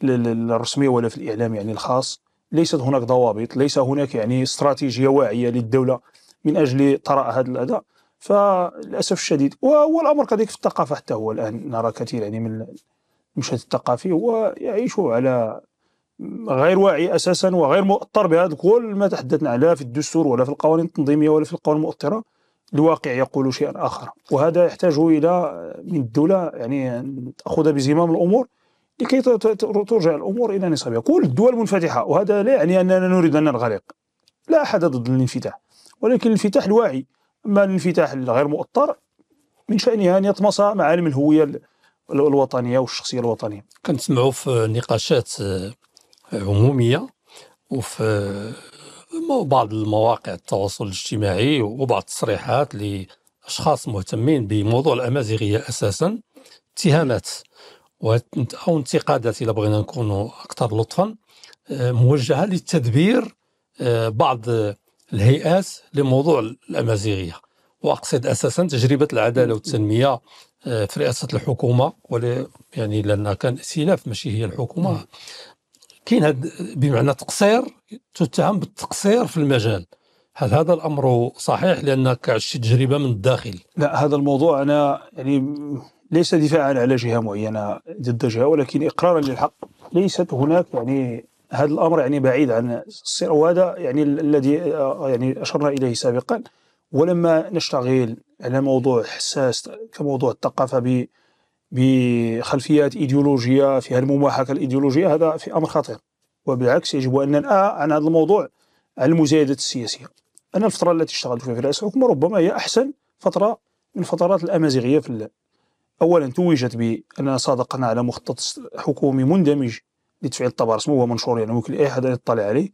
الرسمي ولا في الاعلام يعني الخاص ليست هناك ضوابط ليس هناك يعني استراتيجيه واعيه للدوله من اجل طراء هذا الأداء فللاسف الشديد والامر كذلك في الثقافه حتى هو الان نرى كثير يعني من المشهد الثقافي هو يعيش على غير واعي اساسا وغير مؤطر بهذا كل ما تحدثنا عليه في الدستور ولا في القوانين التنظيميه ولا في القوانين المؤطره الواقع يقول شيئا اخر وهذا يحتاج الى من الدوله يعني تاخذ بزمام الامور لكي ترجع الامور الى نصابها كل الدول منفتحه وهذا لا يعني اننا نريد ان ننغلق لا احد ضد الانفتاح ولكن الانفتاح الواعي اما الانفتاح الغير مؤطر من شانها ان يطمس معالم الهويه الوطنيه والشخصيه الوطنيه كنسمعوا في نقاشات آه، عموميه وفي آه، بعض المواقع التواصل الاجتماعي وبعض التصريحات لاشخاص مهتمين بموضوع الامازيغيه اساسا اتهامات او انتقادات اذا بغينا نكونوا اكثر لطفا آه، موجهه للتدبير بعض الهيئات لموضوع الامازيغيه واقصد اساسا تجربه العداله والتنميه في رئاسه الحكومه ولا يعني لان كان استئناف ماشي هي الحكومه كاين هذا بمعنى تقصير تتهم بالتقصير في المجال هل هذا الامر صحيح لانك عشت تجربه من الداخل؟ لا هذا الموضوع انا يعني ليس دفاعا على جهه معينه ضد جهه ولكن اقرارا للحق ليست هناك يعني هذا الامر يعني بعيد عن السير وهذا يعني الذي آه، يعني اشرنا اليه سابقا ولما نشتغل على موضوع حساس كموضوع الثقافة بخلفيات إيديولوجية فيها المماحكة الإيديولوجية هذا في أمر خطير وبالعكس يجب أن ننأى عن هذا الموضوع على المزايدات السياسية أنا الفترة التي اشتغلت فيها في رئاسة الحكومة ربما هي أحسن فترة من فترات الأمازيغية في الليل. أولا توجت بأننا صادقنا على مخطط حكومي مندمج لتفعيل الطبع رسمي وهو منشور يعني ممكن اي احد يطلع عليه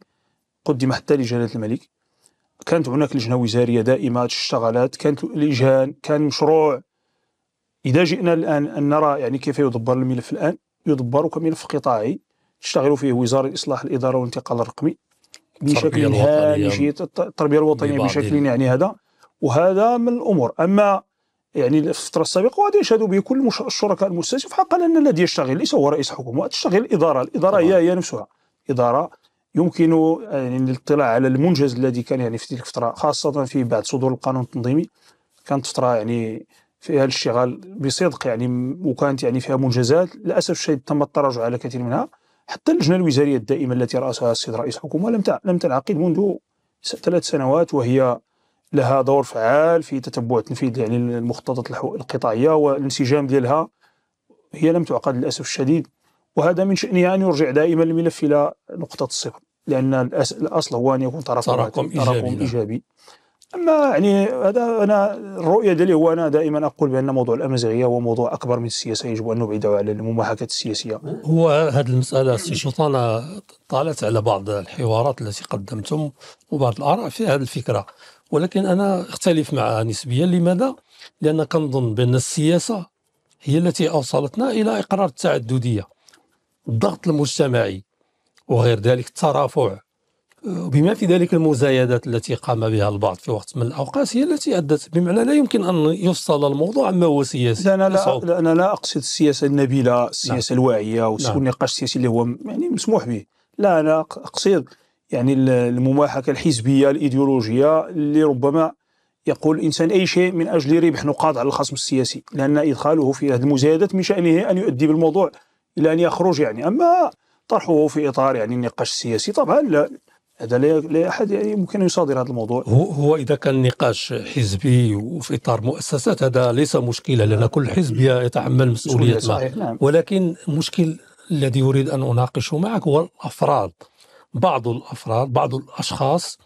قدم حتى لجلالة الملك كانت هناك لجنة وزارية دائمة اشتغلت كانت لجان كان مشروع إذا جئنا الآن أن نرى يعني كيف يدبر الملف الآن يدبر كملف قطاعي تشتغل فيه وزارة الاصلاح الإدارة والانتقال الرقمي بشكل هامشي التربية الوطنية بشكل يعني هذا وهذا من الأمور أما يعني في الفترة السابقة وهذا يشهد به كل الشركاء المستشفى حقا أن الذي يشتغل ليس هو رئيس حكومة تشتغل الإدارة الإدارة هي هي نفسها إدارة يمكن يعني الاطلاع على المنجز الذي كان يعني في تلك الفتره خاصه في بعد صدور القانون التنظيمي كانت فتره يعني فيها الاشتغال بصدق يعني وكانت يعني فيها منجزات للاسف الشديد تم التراجع على كثير منها حتى اللجنه الوزاريه الدائمه التي راسها السيد رئيس الحكومه لم لم تنعقد منذ ثلاث سنوات وهي لها دور فعال في تتبع تنفيذ يعني المخططات القطاعيه والانسجام ديالها هي لم تعقد للاسف الشديد وهذا من شأنها أن يرجع دائما الملف إلى نقطة الصفر لأن الأصل هو أن يكون تراكم تراكم إيجابي, نعم. إيجابي. اما يعني هذا انا الرؤيه ديالي هو انا دائما اقول بان موضوع الامازيغيه هو موضوع اكبر من السياسه يجب ان نبعده على المماحكه السياسيه. هو هذه المساله سي شوطان طالت على بعض الحوارات التي قدمتم وبعض الاراء في هذه الفكره ولكن انا اختلف معها نسبيا لماذا؟ لان كنظن بان السياسه هي التي اوصلتنا الى اقرار التعدديه. الضغط المجتمعي وغير ذلك الترافع بما في ذلك المزايدات التي قام بها البعض في وقت من الاوقات هي التي ادت بمعنى لا يمكن ان يفصل الموضوع عما هو سياسي لا انا لا, لا انا لا اقصد السياسه النبيله نعم. السياسه نعم. الواعيه والنقاش السياسي اللي هو يعني مسموح به لا انا اقصد يعني المماحكه الحزبيه الايديولوجيه اللي ربما يقول الانسان اي شيء من اجل ربح نقاط على الخصم السياسي لان ادخاله في هذه المزايدات من شانه ان يؤدي بالموضوع الى ان يخرج يعني اما طرحه في اطار يعني النقاش السياسي طبعا لا هذا لا احد يعني يمكن ان يصادر هذا الموضوع هو هو اذا كان نقاش حزبي وفي اطار مؤسسات هذا ليس مشكله لان كل حزب يتحمل مسؤوليه ما نعم. ولكن المشكل الذي اريد ان اناقشه معك هو الافراد بعض الافراد بعض الاشخاص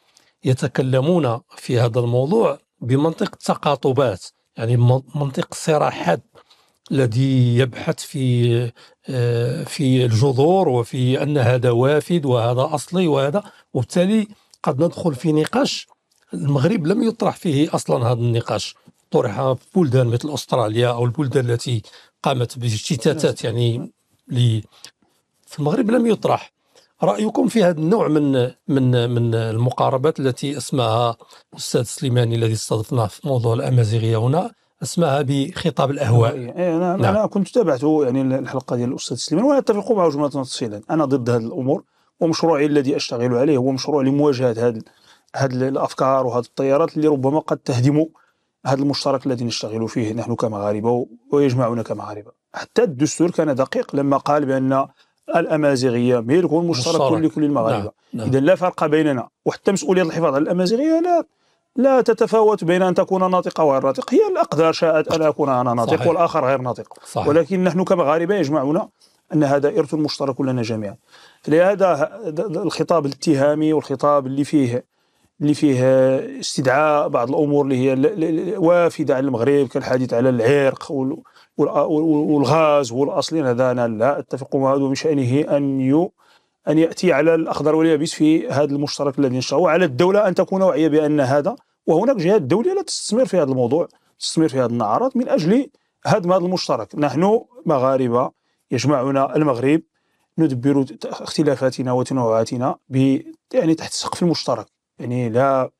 يتكلمون في هذا الموضوع بمنطق التقاطبات يعني منطق صراحات الذي يبحث في آه، في الجذور وفي ان هذا وافد وهذا اصلي وهذا وبالتالي قد ندخل في نقاش المغرب لم يطرح فيه اصلا هذا النقاش طرح في بلدان مثل استراليا او البلدان التي قامت باجتثاثات نعم. يعني لي في المغرب لم يطرح رايكم في هذا النوع من من من المقاربات التي اسمها الاستاذ سليماني الذي استضفناه في موضوع الامازيغيه هنا اسمها بخطاب الاهواء إيه، إيه، أنا, نعم. انا كنت تابعته يعني الحلقه ديال الاستاذ سليمان وانا اتفق معه جمله تفصيلا انا ضد هذه الامور ومشروعي الذي اشتغل عليه هو مشروع لمواجهه هذه هذه الافكار وهذه التيارات اللي ربما قد تهدم هذا المشترك الذي نشتغل فيه نحن كمغاربه ويجمعنا كمغاربه حتى الدستور كان دقيق لما قال بان الامازيغيه ملك مشترك لكل المغاربه نعم. نعم. اذا لا فرق بيننا وحتى مسؤوليه الحفاظ على الامازيغيه لا لا تتفاوت بين ان تكون ناطقه وغير ناطق، هي الاقدار شاءت ان اكون انا ناطق والاخر غير ناطق، صحيح. ولكن نحن كمغاربه يجمعنا ان هذا ارث مشترك لنا جميعا. لهذا الخطاب الاتهامي والخطاب اللي فيه اللي فيه استدعاء بعض الامور اللي هي وافده على المغرب كالحديث على العرق والغاز والاصلين هذا انا لا اتفق مع من شانه ان أن يأتي على الأخضر واليابس في هذا المشترك الذي نشره وعلى الدولة أن تكون واعية بأن هذا وهناك جهات دولية لا تستثمر في هذا الموضوع تستثمر في هذه النعرات من أجل هدم هذا المشترك نحن مغاربة يجمعنا المغرب ندبر اختلافاتنا وتنوعاتنا ب يعني تحت سقف المشترك يعني لا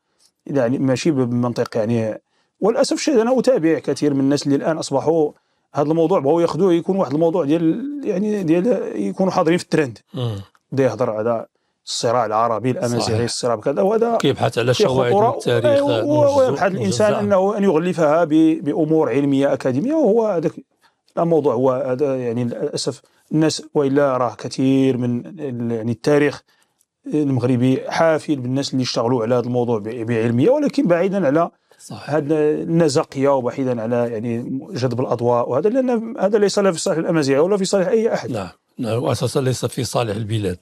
يعني ماشي بمنطق يعني وللاسف الشديد انا اتابع كثير من الناس اللي الان اصبحوا هذا الموضوع بغاو ياخذوه يكون واحد الموضوع ديال يعني ديال يكونوا حاضرين في الترند بدا يهضر على الصراع العربي الامازيغي الصراع كذا وهذا كيبحث على الشواهد التاريخ ويبحث الانسان انه ان يغلفها بامور علميه اكاديميه وهو هذاك الموضوع هو هذا يعني للاسف الناس والا راه كثير من يعني التاريخ المغربي حافل بالناس اللي اشتغلوا على هذا الموضوع بعلميه ولكن بعيدا على هذا النزقيه وبعيدا على يعني جذب الاضواء وهذا لان هذا ليس لا في صالح الامازيغي ولا في صالح اي احد نعم. نعم، واساسا ليس في صالح البلاد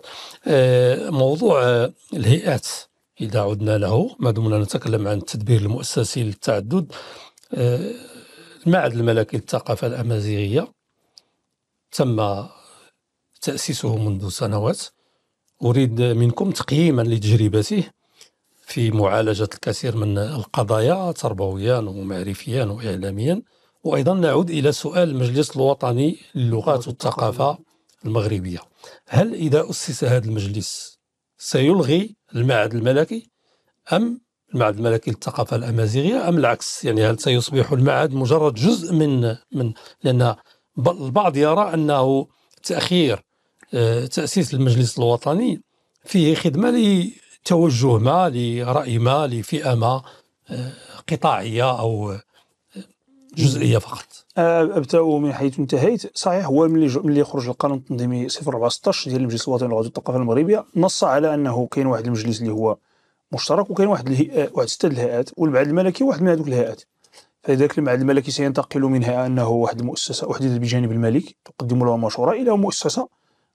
آه، موضوع آه، الهيئات اذا عدنا له ما دمنا نتكلم عن التدبير المؤسسي للتعدد آه، المعهد الملكي للثقافه الامازيغيه تم تاسيسه منذ سنوات اريد منكم تقييما لتجربته في معالجه الكثير من القضايا تربويا ومعرفيا واعلاميا وايضا نعود الى سؤال المجلس الوطني للغات والثقافه المغربية هل إذا أسس هذا المجلس سيلغي المعهد الملكي أم المعهد الملكي للثقافة الأمازيغية أم العكس يعني هل سيصبح المعهد مجرد جزء من من لأن البعض يرى أنه تأخير آه، تأسيس المجلس الوطني فيه خدمة لتوجه ما لرأي ما لفئة ما آه، قطاعية أو آه، جزئية فقط ابتاو من حيث انتهيت صحيح هو ملي خرج القانون التنظيمي 0416 ديال المجلس الوطني للغة والثقافه المغربيه نص على انه كاين واحد المجلس اللي هو مشترك وكاين واحد آه، واحد سته الهيئات والمعهد الملكي واحد من هذوك الهيئات فلذلك المعهد الملكي سينتقل منها انه واحد المؤسسه احدثت بجانب الملك تقدم له مشوره الى مؤسسه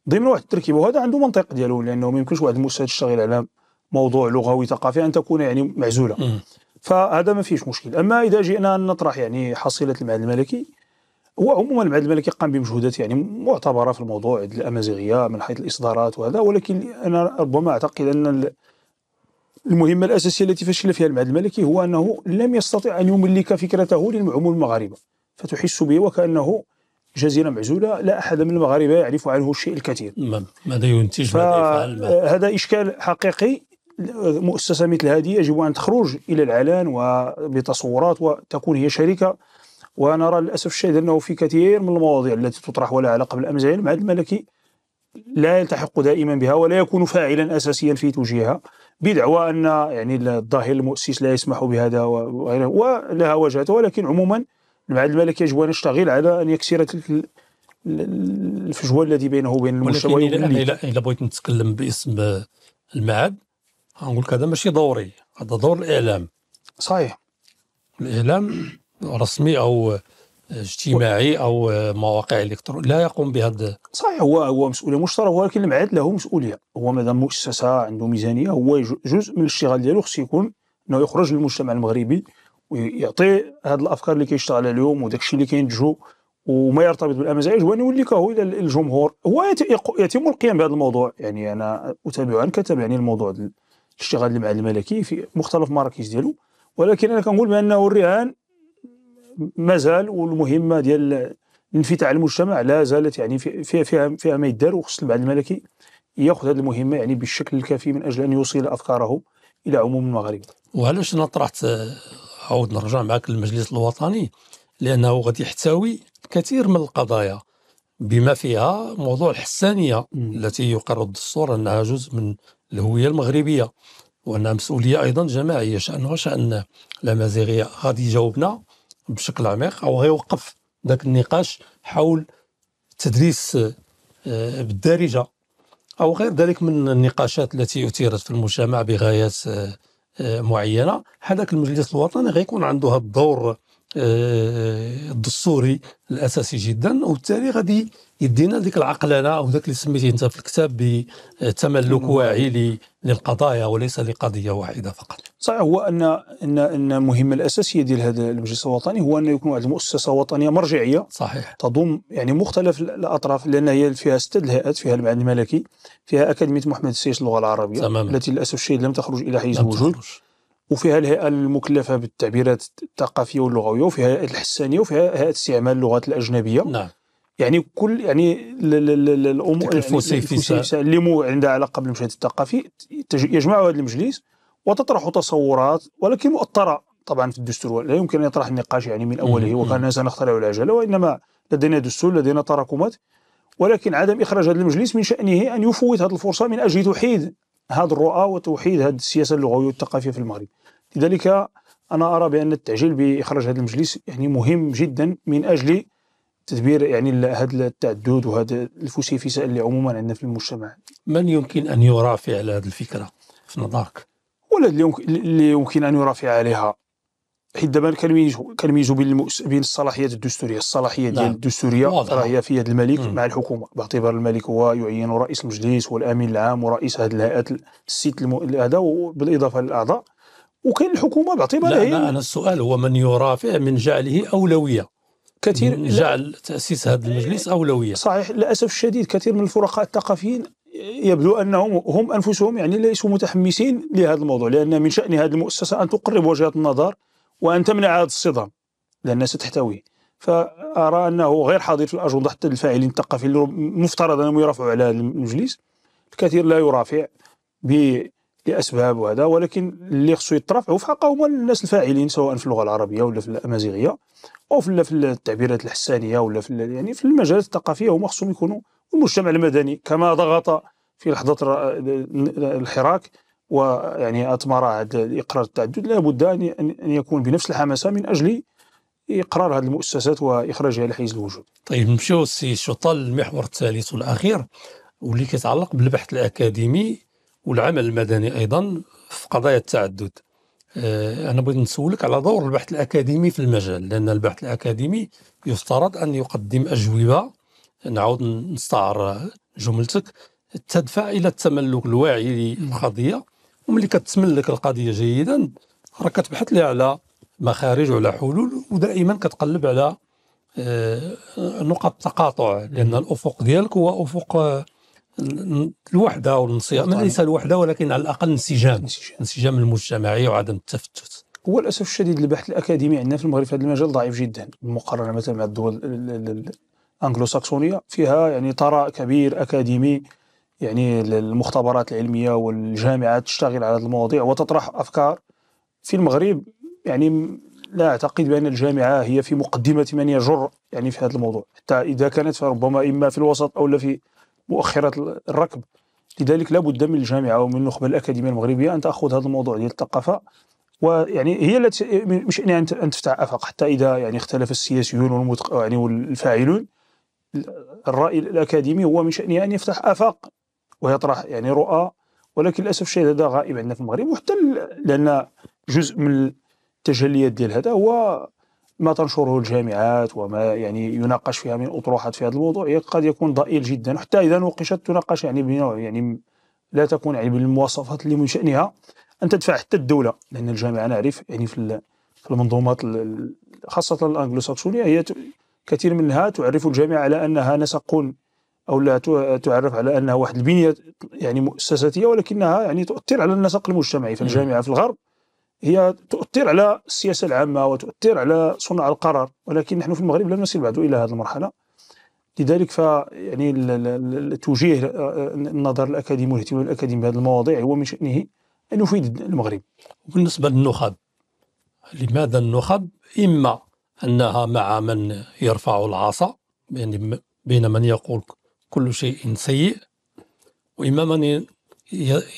ضمن واحد التركيبه وهذا عنده منطق ديالو لانه ما يمكنش واحد المؤسسه تشتغل على موضوع لغوي ثقافي ان تكون يعني معزوله فهذا ما فيش مشكل اما اذا جئنا نطرح يعني حصيله المعهد الملكي وعموما المعهد الملكي قام بمجهودات يعني معتبره في الموضوع الامازيغيه من حيث الاصدارات وهذا ولكن انا ربما اعتقد ان المهمه الاساسيه التي فشل فيها المعهد الملكي هو انه لم يستطع ان يملك فكرته للعموم المغاربه فتحس به وكانه جزيره معزوله لا احد من المغاربه يعرف عنه الشيء الكثير نعم. ماذا ينتج هذا اشكال حقيقي مؤسسة مثل هذه يجب أن تخرج إلى العلن وبتصورات وتكون هي شركة ونرى للأسف الشديد أنه في كثير من المواضيع التي تطرح ولا علاقة بالأمزية المعهد الملكي لا يلتحق دائما بها ولا يكون فاعلا اساسيا في توجيهها بدعوى ان يعني الظاهر المؤسس لا يسمح بهذا وغيره ولها وجهته ولكن عموما المعهد الملكي يجب ان يشتغل على ان يكسر تلك الفجوه الذي بينه وبين المستوى الى بغيت نتكلم باسم المعهد غنقول لك هذا ماشي دوري هذا دور الاعلام صحيح الاعلام رسمي او اجتماعي او مواقع الكترونيه لا يقوم بهذا صحيح هو هو مسؤوليه مشتركه ولكن معاد له مسؤوليه هو مادام مؤسسه عنده ميزانيه هو جزء من الاشتغال ديالو خصو يكون انه يخرج للمجتمع المغربي ويعطي هذه الافكار اللي كيشتغل عليهم وداك الشيء اللي كينتجو وما يرتبط بالامازيج ويولي كهو الى الجمهور هو يتم القيام بهذا الموضوع يعني انا اتابع عن يعني الموضوع دل شتي غنلعب الملكي في مختلف مراكز ديالو ولكن انا كنقول بانه الرهان مازال والمهمه ديال الانفتاح على المجتمع لا زالت يعني فيها فيها فيها ما يدار وخص البعد الملكي ياخذ هذه المهمه يعني بالشكل الكافي من اجل ان يوصل افكاره الى عموم المغرب وعلاش انا طرحت آه، عاود نرجع معك للمجلس الوطني لانه غادي يحتوي كثير من القضايا بما فيها موضوع الحسانيه التي يقر الدستور انها جزء من الهويه المغربيه وانها مسؤوليه ايضا جماعيه شانها شان الامازيغيه غادي يجاوبنا بشكل عميق او غيوقف ذاك النقاش حول التدريس آه، بالدارجه او غير ذلك من النقاشات التي اثيرت في المجتمع بغايات آه، آه، معينه هذاك المجلس الوطني غيكون عنده هذا الدور آه، الدستوري الاساسي جدا وبالتالي غادي يدينا ديك العقلانه او ذاك اللي سميتيه انت في الكتاب بتملك واعي للقضايا وليس لقضيه واحده فقط. صحيح هو ان ان ان المهمه الاساسيه ديال هذا المجلس الوطني هو انه يكون واحد المؤسسه وطنيه مرجعيه صحيح تضم يعني مختلف الاطراف لان هي فيها ست الهيئات فيها المعهد الملكي فيها اكاديميه محمد السيس للغه العربيه تماما. التي للاسف الشديد لم تخرج الى حيز الوجود وفيها الهيئه المكلفه بالتعبيرات الثقافيه واللغويه وفيها الهيئه الحسانيه وفيها هيئه استعمال اللغات الاجنبيه نعم يعني كل يعني الامور الفسيفساء يعني اللي مو عندها علاقه بالمشهد الثقافي يجمعها هذا المجلس وتطرح تصورات ولكن مؤطره طبعا في الدستور لا يمكن ان يطرح النقاش يعني من اوله وكان سنخترع العجله وانما لدينا دستور لدينا تراكمات ولكن عدم اخراج هذا المجلس من شانه ان يفوت هذه الفرصه من اجل توحيد هذا الرؤى وتوحيد هذه السياسه اللغويه والثقافيه في المغرب لذلك انا ارى بان التعجيل باخراج هذا المجلس يعني مهم جدا من اجل تدبير يعني هذا التعدد وهذا الفسيفساء اللي عموما عندنا في المجتمع من يمكن ان يرافع على هذه الفكره في نظرك؟ ولا اللي يمكن ان يرافع عليها حيت دابا كنميزوا بين المؤس... بين الصلاحيات الدستوريه، الصلاحيه ديال نعم. الدستوريه راه هي في يد الملك مم. مع الحكومه باعتبار الملك هو يعين رئيس المجلس والامين العام ورئيس هذه الهيئات الست الم... هذا وبالاضافه للاعضاء وكاين الحكومه باعتبار لا, هي لا انا السؤال هو من يرافع من جعله اولويه كثير من جعل تاسيس هذا المجلس إيه، اولويه صحيح للاسف الشديد كثير من الفرقاء الثقافيين يبدو انهم هم انفسهم يعني ليسوا متحمسين لهذا الموضوع لان من شان هذه المؤسسه ان تقرب وجهه النظر وأن تمنع هذا الصدام لأنها ستحتويه فأرى أنه غير حاضر في الأجندة حتى الفاعلين الثقافيين مفترض أنهم يرافعوا على هذا المجلس الكثير لا يرافع لأسباب وهذا ولكن اللي خصو يترافعوا في حقه هما الناس الفاعلين سواء في اللغة العربية ولا في الأمازيغية أو في في التعبيرات الحسانية ولا في يعني في المجالات الثقافية هما خصهم يكونوا المجتمع المدني كما ضغط في لحظة الحراك ويعني اثمر هذا الاقرار التعدد لابد ان يكون بنفس الحماسه من اجل اقرار هذه المؤسسات واخراجها لحيز الوجود. طيب نمشيو السي شطال المحور الثالث والاخير واللي كيتعلق بالبحث الاكاديمي والعمل المدني ايضا في قضايا التعدد. آه، انا بغيت نسولك على دور البحث الاكاديمي في المجال لان البحث الاكاديمي يفترض ان يقدم اجوبه نعاود نستعر جملتك تدفع الى التملك الواعي للقضيه وملي كتملك القضيه جيدا راه كتبحث لي على مخارج وعلى حلول ودائما كتقلب على آه، نقط تقاطع لان الافق ديالك هو افق آه، الوحده والانصيام ليس الوحده ولكن على الاقل انسجام انسجام المجتمعي وعدم التفتت هو للاسف الشديد البحث الاكاديمي عندنا في المغرب في هذا المجال ضعيف جدا بالمقارنه مثلا مع الدول الانجلو ساكسونيه فيها يعني ثراء كبير اكاديمي يعني المختبرات العلميه والجامعات تشتغل على هذه المواضيع وتطرح افكار في المغرب يعني لا اعتقد بان الجامعه هي في مقدمه من يجر يعني في هذا الموضوع حتى اذا كانت فربما اما في الوسط او في مؤخره الركب لذلك لا بد من الجامعه ومن النخبه الاكاديميه المغربيه ان تاخذ هذا الموضوع ديال الثقافه ويعني هي التي مش يعني ان تفتح افاق حتى اذا يعني اختلف السياسيون والمتق... يعني والفاعلون الراي الاكاديمي هو من شانه ان يفتح افاق ويطرح يعني رؤى ولكن للاسف الشيء هذا غائب عندنا في المغرب وحتى لان جزء من التجليات ديال هذا هو ما تنشره الجامعات وما يعني يناقش فيها من اطروحات في هذا الموضوع قد يكون ضئيل جدا حتى اذا نوقشت تناقش يعني بنوع يعني لا تكون يعني بالمواصفات اللي من شانها ان تدفع حتى الدوله لان الجامعه نعرف يعني في في المنظومات خاصه الانجلوساكسونيه هي كثير منها تعرف الجامعه على انها نسق او لا تعرف على انها واحد البنيه يعني مؤسساتيه ولكنها يعني تؤثر على النسق المجتمعي فالجامعه في الغرب هي تؤثر على السياسه العامه وتؤثر على صنع القرار ولكن نحن في المغرب لم نصل بعد الى هذه المرحله لذلك ف يعني توجيه آه، النظر الاكاديمي والاهتمام الاكاديمي بهذه المواضيع هو من شانه ان يفيد المغرب. وبالنسبه للنخب لماذا النخب؟ اما انها مع من يرفع العصا يعني بين من يقول كل شيء سيء وإماما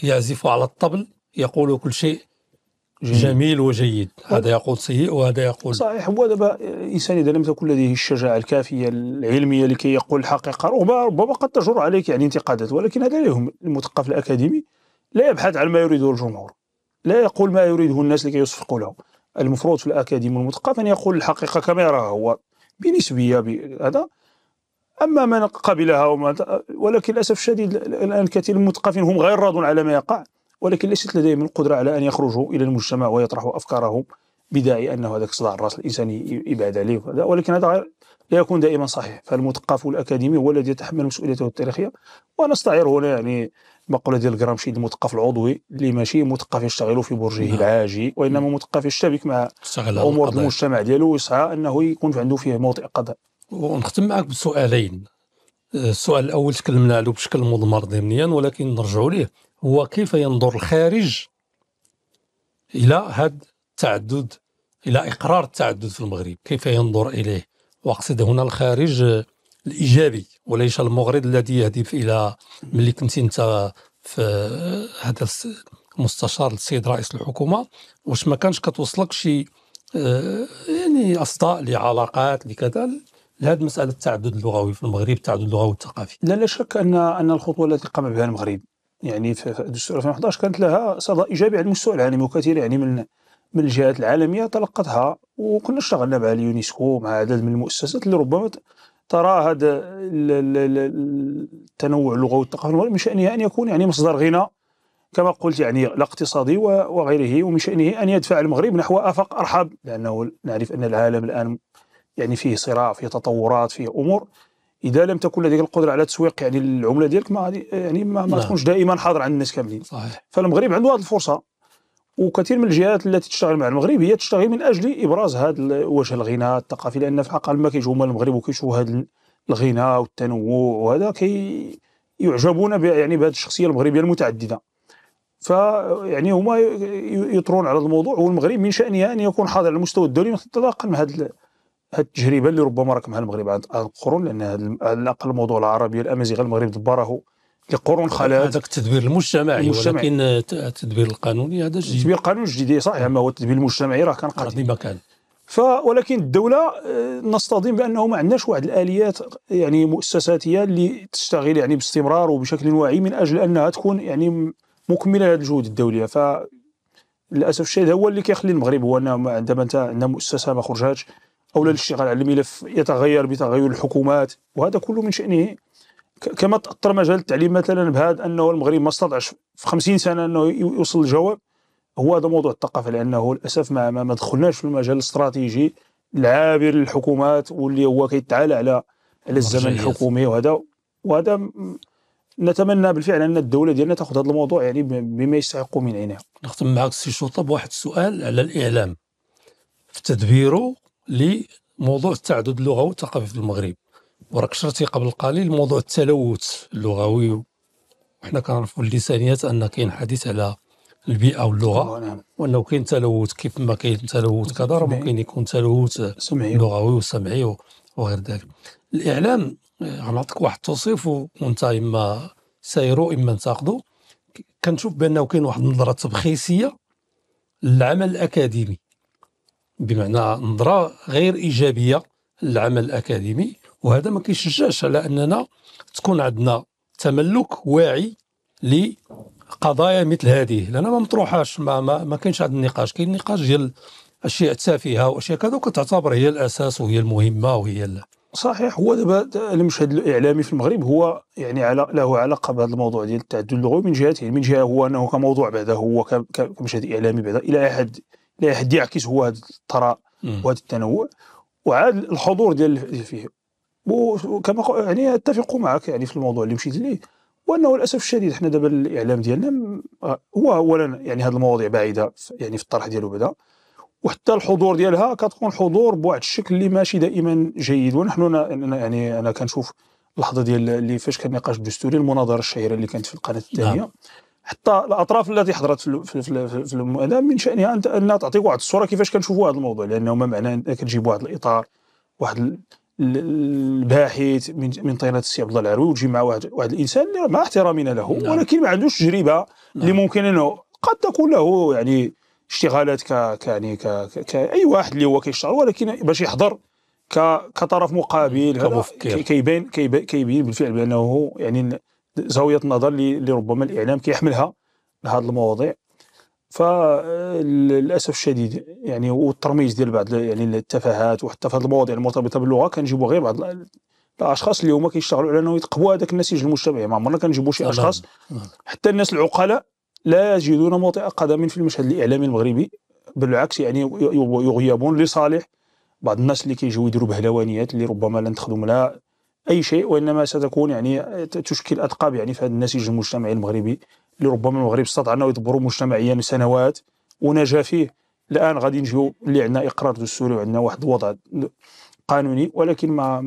يعزف على الطبل يقول كل شيء جميل وجيد هذا يقول سيء وهذا يقول صحيح هو دابا الانسان اذا لم تكن لديه الشجاعه الكافيه العلميه لكي يقول الحقيقه ربما قد تجر عليك يعني انتقادات ولكن هذا لهم المثقف الاكاديمي لا يبحث عن ما يريده الجمهور لا يقول ما يريده الناس لكي يصفقوا له المفروض في الاكاديمي المثقف ان يقول الحقيقه كما يراها هو بنسبيه هذا أما من قبلها وما ولكن للأسف الشديد الآن كثير من المثقفين هم غير راضون على ما يقع ولكن ليست لديهم القدرة على أن يخرجوا إلى المجتمع ويطرحوا أفكارهم بداعي أنه هذاك صداع الرأس الإنساني إبادة عليه ولكن هذا غير لا يكون دائما صحيح فالمثقف الأكاديمي هو الذي يتحمل مسؤوليته التاريخية ونستعير هنا يعني مقولة ديال جرامشي المثقف العضوي اللي ماشي مثقف يشتغل في برجه نعم. العاجي وإنما نعم. مثقف يشتبك مع أمور المجتمع ديالو ويسعى أنه يكون عنده فيه موطئ قضاء ونختم معك بسؤالين آه، السؤال الاول تكلمنا عليه بشكل مضمر ضمنيا ولكن نرجعوا ليه هو كيف ينظر الخارج الى هذا التعدد الى اقرار التعدد في المغرب كيف ينظر اليه واقصد هنا الخارج آه، الايجابي وليس المغرض الذي يهدف الى ملي كنت انت في آه، هذا المستشار للسيد رئيس الحكومه واش ما كانش كتوصلك شي يعني اصداء لعلاقات لكذا لهذه مسألة التعدد اللغوي في المغرب التعدد اللغوي والثقافي لا لا شك أن أن الخطوة التي قام بها المغرب يعني في 2011 كانت لها صدى إيجابي على المستوى العالمي وكثير يعني من من الجهات العالمية تلقتها وكنا اشتغلنا مع اليونسكو مع عدد من المؤسسات اللي ربما ترى هذا التنوع اللغوي والثقافي من شأنه أن يكون يعني مصدر غنى كما قلت يعني لا اقتصادي وغيره ومن شأنه أن يدفع المغرب نحو آفاق أرحب لأنه نعرف أن العالم الآن يعني فيه صراع فيه تطورات فيه امور اذا لم تكن لديك القدره على تسويق يعني العمله ديالك ما يعني ما, ما نعم. تكونش دائما حاضر عند الناس كاملين صحيح. فالمغرب عنده هذه الفرصه وكثير من الجهات التي تشتغل مع المغرب هي تشتغل من اجل ابراز هذا الوجه الغناء الثقافي لان في الحقيقه لما كيجوا هما المغرب وكيشوفوا هذا الغناء والتنوع وهذا كي يعجبون يعني بهذه الشخصيه المغربيه المتعدده فيعني هما يطرون على الموضوع والمغرب من شانها ان يكون حاضر على المستوى الدولي متطابقا مع هذا التجربه اللي ربما راك مع المغرب عند قرون لان على الاقل الموضوع العربي الامازيغي المغرب دبره لقرون خلال هذاك التدبير المجتمعي, المجتمعي ولكن التدبير القانوني هذا جديد التدبير القانوني جديد صحيح اما هو التدبير المجتمعي راه كان قديم كان ف ولكن الدوله آه، نصطدم بانه ما عندناش واحد الاليات يعني مؤسساتيه اللي تشتغل يعني باستمرار وبشكل واعي من اجل انها تكون يعني مكمله لهذه الجهود الدوليه ف للاسف الشديد هو اللي كيخلي المغرب هو انه عندما انت عندنا مؤسسه ما خرجاتش أو للاشتغال على الملف يتغير بتغير الحكومات وهذا كله من شأنه كما تأثر مجال التعليم مثلا بهذا أنه المغرب ما استطاعش في 50 سنة أنه يوصل الجواب هو هذا موضوع الثقافة لأنه للأسف ما, ما دخلناش في المجال الاستراتيجي العابر للحكومات واللي هو كيتعالى على على الزمن الحكومي وهذا وهذا نتمنى بالفعل ان الدوله ديالنا تاخذ هذا الموضوع يعني بما يستحق من عينها. نختم معك سي شوطه بواحد السؤال على الاعلام في تدبيره لموضوع التعدد اللغوي والثقافي في المغرب وراك شرتي قبل قليل موضوع التلوث اللغوي وحنا كنعرفوا اللسانيات ان كاين حديث على البيئه واللغه وانه كاين تلوث كيف ما كاين تلوث راه ممكن يكون تلوث لغوي وسمعي وغير ذلك الاعلام آه، غنعطيك واحد التوصيف وانت اما سايرو اما انتقدو كنشوف بانه كاين واحد النظره تبخيسيه للعمل الاكاديمي بمعنى نظره غير ايجابيه للعمل الاكاديمي وهذا ما كيشجعش على اننا تكون عندنا تملك واعي لقضايا مثل هذه لان ما مطروحاش ما ما, ما كاينش عندنا نقاش كاين نقاش ديال اشياء تافهه واشياء كذا وكتعتبر هي الاساس وهي المهمه وهي ال... صحيح هو دابا المشهد الاعلامي في المغرب هو يعني على له علاقه بهذا الموضوع ديال التعدد اللغوي من جهتين من جهه هو انه كموضوع بعدا هو كمشهد اعلامي بعدا الى حد لا يحد يعكس هو هذا الثراء وهذا التنوع وعاد الحضور ديال فيه وكما يعني اتفق معك يعني في الموضوع اللي مشيت ليه وانه للاسف الشديد حنا دابا الاعلام ديالنا هو اولا يعني هذه المواضيع بعيده يعني في الطرح ديالو بعدا وحتى الحضور ديالها كتكون حضور بواحد الشكل اللي ماشي دائما جيد ونحن يعني انا كنشوف اللحظه ديال اللي فاش كان النقاش الدستوري المناظره الشهيره اللي كانت في القناه الثانيه نعم. حتى الاطراف التي حضرت في المؤلم من شانها انها تعطيك واحد الصوره كيفاش كنشوفوا هذا الموضوع لانه ما معناه انك تجيب واحد الاطار واحد الباحث من من طينه السي عبد الله العروي وتجي مع واحد واحد الانسان اللي مع احترامنا له نعم. ولكن ما عندوش تجربه نعم. اللي ممكن انه قد تكون له يعني اشتغالات ك يعني ك... كاي واحد اللي هو كيشتغل ولكن باش يحضر ك... كطرف مقابل كمفكر كيبين كيبين بالفعل بانه يعني زاويه النظر اللي ربما الاعلام كيحملها لهذه المواضيع فللاسف الشديد يعني والترميز ديال بعض يعني التفاهات وحتى في هذه المواضيع المرتبطه باللغه كنجيبوا غير بعض الاشخاص اللي هما كيشتغلوا على انه يتقبوا هذاك النسيج المجتمعي ما عمرنا كنجيبوا شي اشخاص نعم. حتى الناس العقلاء لا يجدون موطئ قدم في المشهد الاعلامي المغربي بالعكس يعني يغيبون لصالح بعض الناس اللي كيجيو يديروا بهلوانيات اللي ربما لن تخدم لا اي شيء وانما ستكون يعني تشكل اتقاب يعني في هذا النسيج المجتمعي المغربي لربما المغرب استطاع انه يدبره مجتمعيا سنوات ونجا فيه الان غادي نجيو اللي عندنا اقرار دستوري وعندنا واحد الوضع قانوني ولكن ما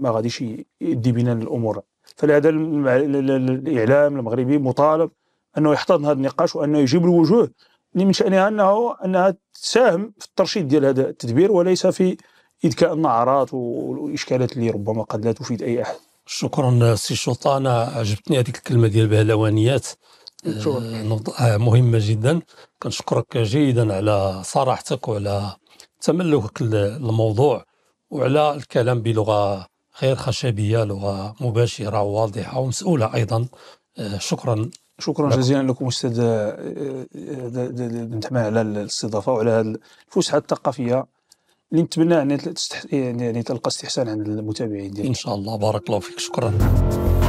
ما غاديش يدي بنا الامور فلهذا الاعلام المغربي مطالب انه يحتضن هذا النقاش وانه يجيب الوجوه اللي من شانها انه انها تساهم في الترشيد ديال هذا التدبير وليس في إذ كأن أعراض والإشكالات اللي ربما قد لا تفيد أي أحد شكرا سي سلطان عجبتني هذيك الكلمة ديال بهلوانيات نقطة آه، آه، مهمة جدا كنشكرك جيدا على صراحتك وعلى تملكك الموضوع وعلى الكلام بلغة غير خشبية لغة مباشرة وواضحة ومسؤولة أيضا آه، شكرا شكرا لكم. جزيلا لكم استاذ بن على الاستضافه وعلى الفسحه الثقافيه اللي نتمنى يعني تلقى استحسان عند المتابعين ديالك ان شاء الله بارك الله فيك شكرا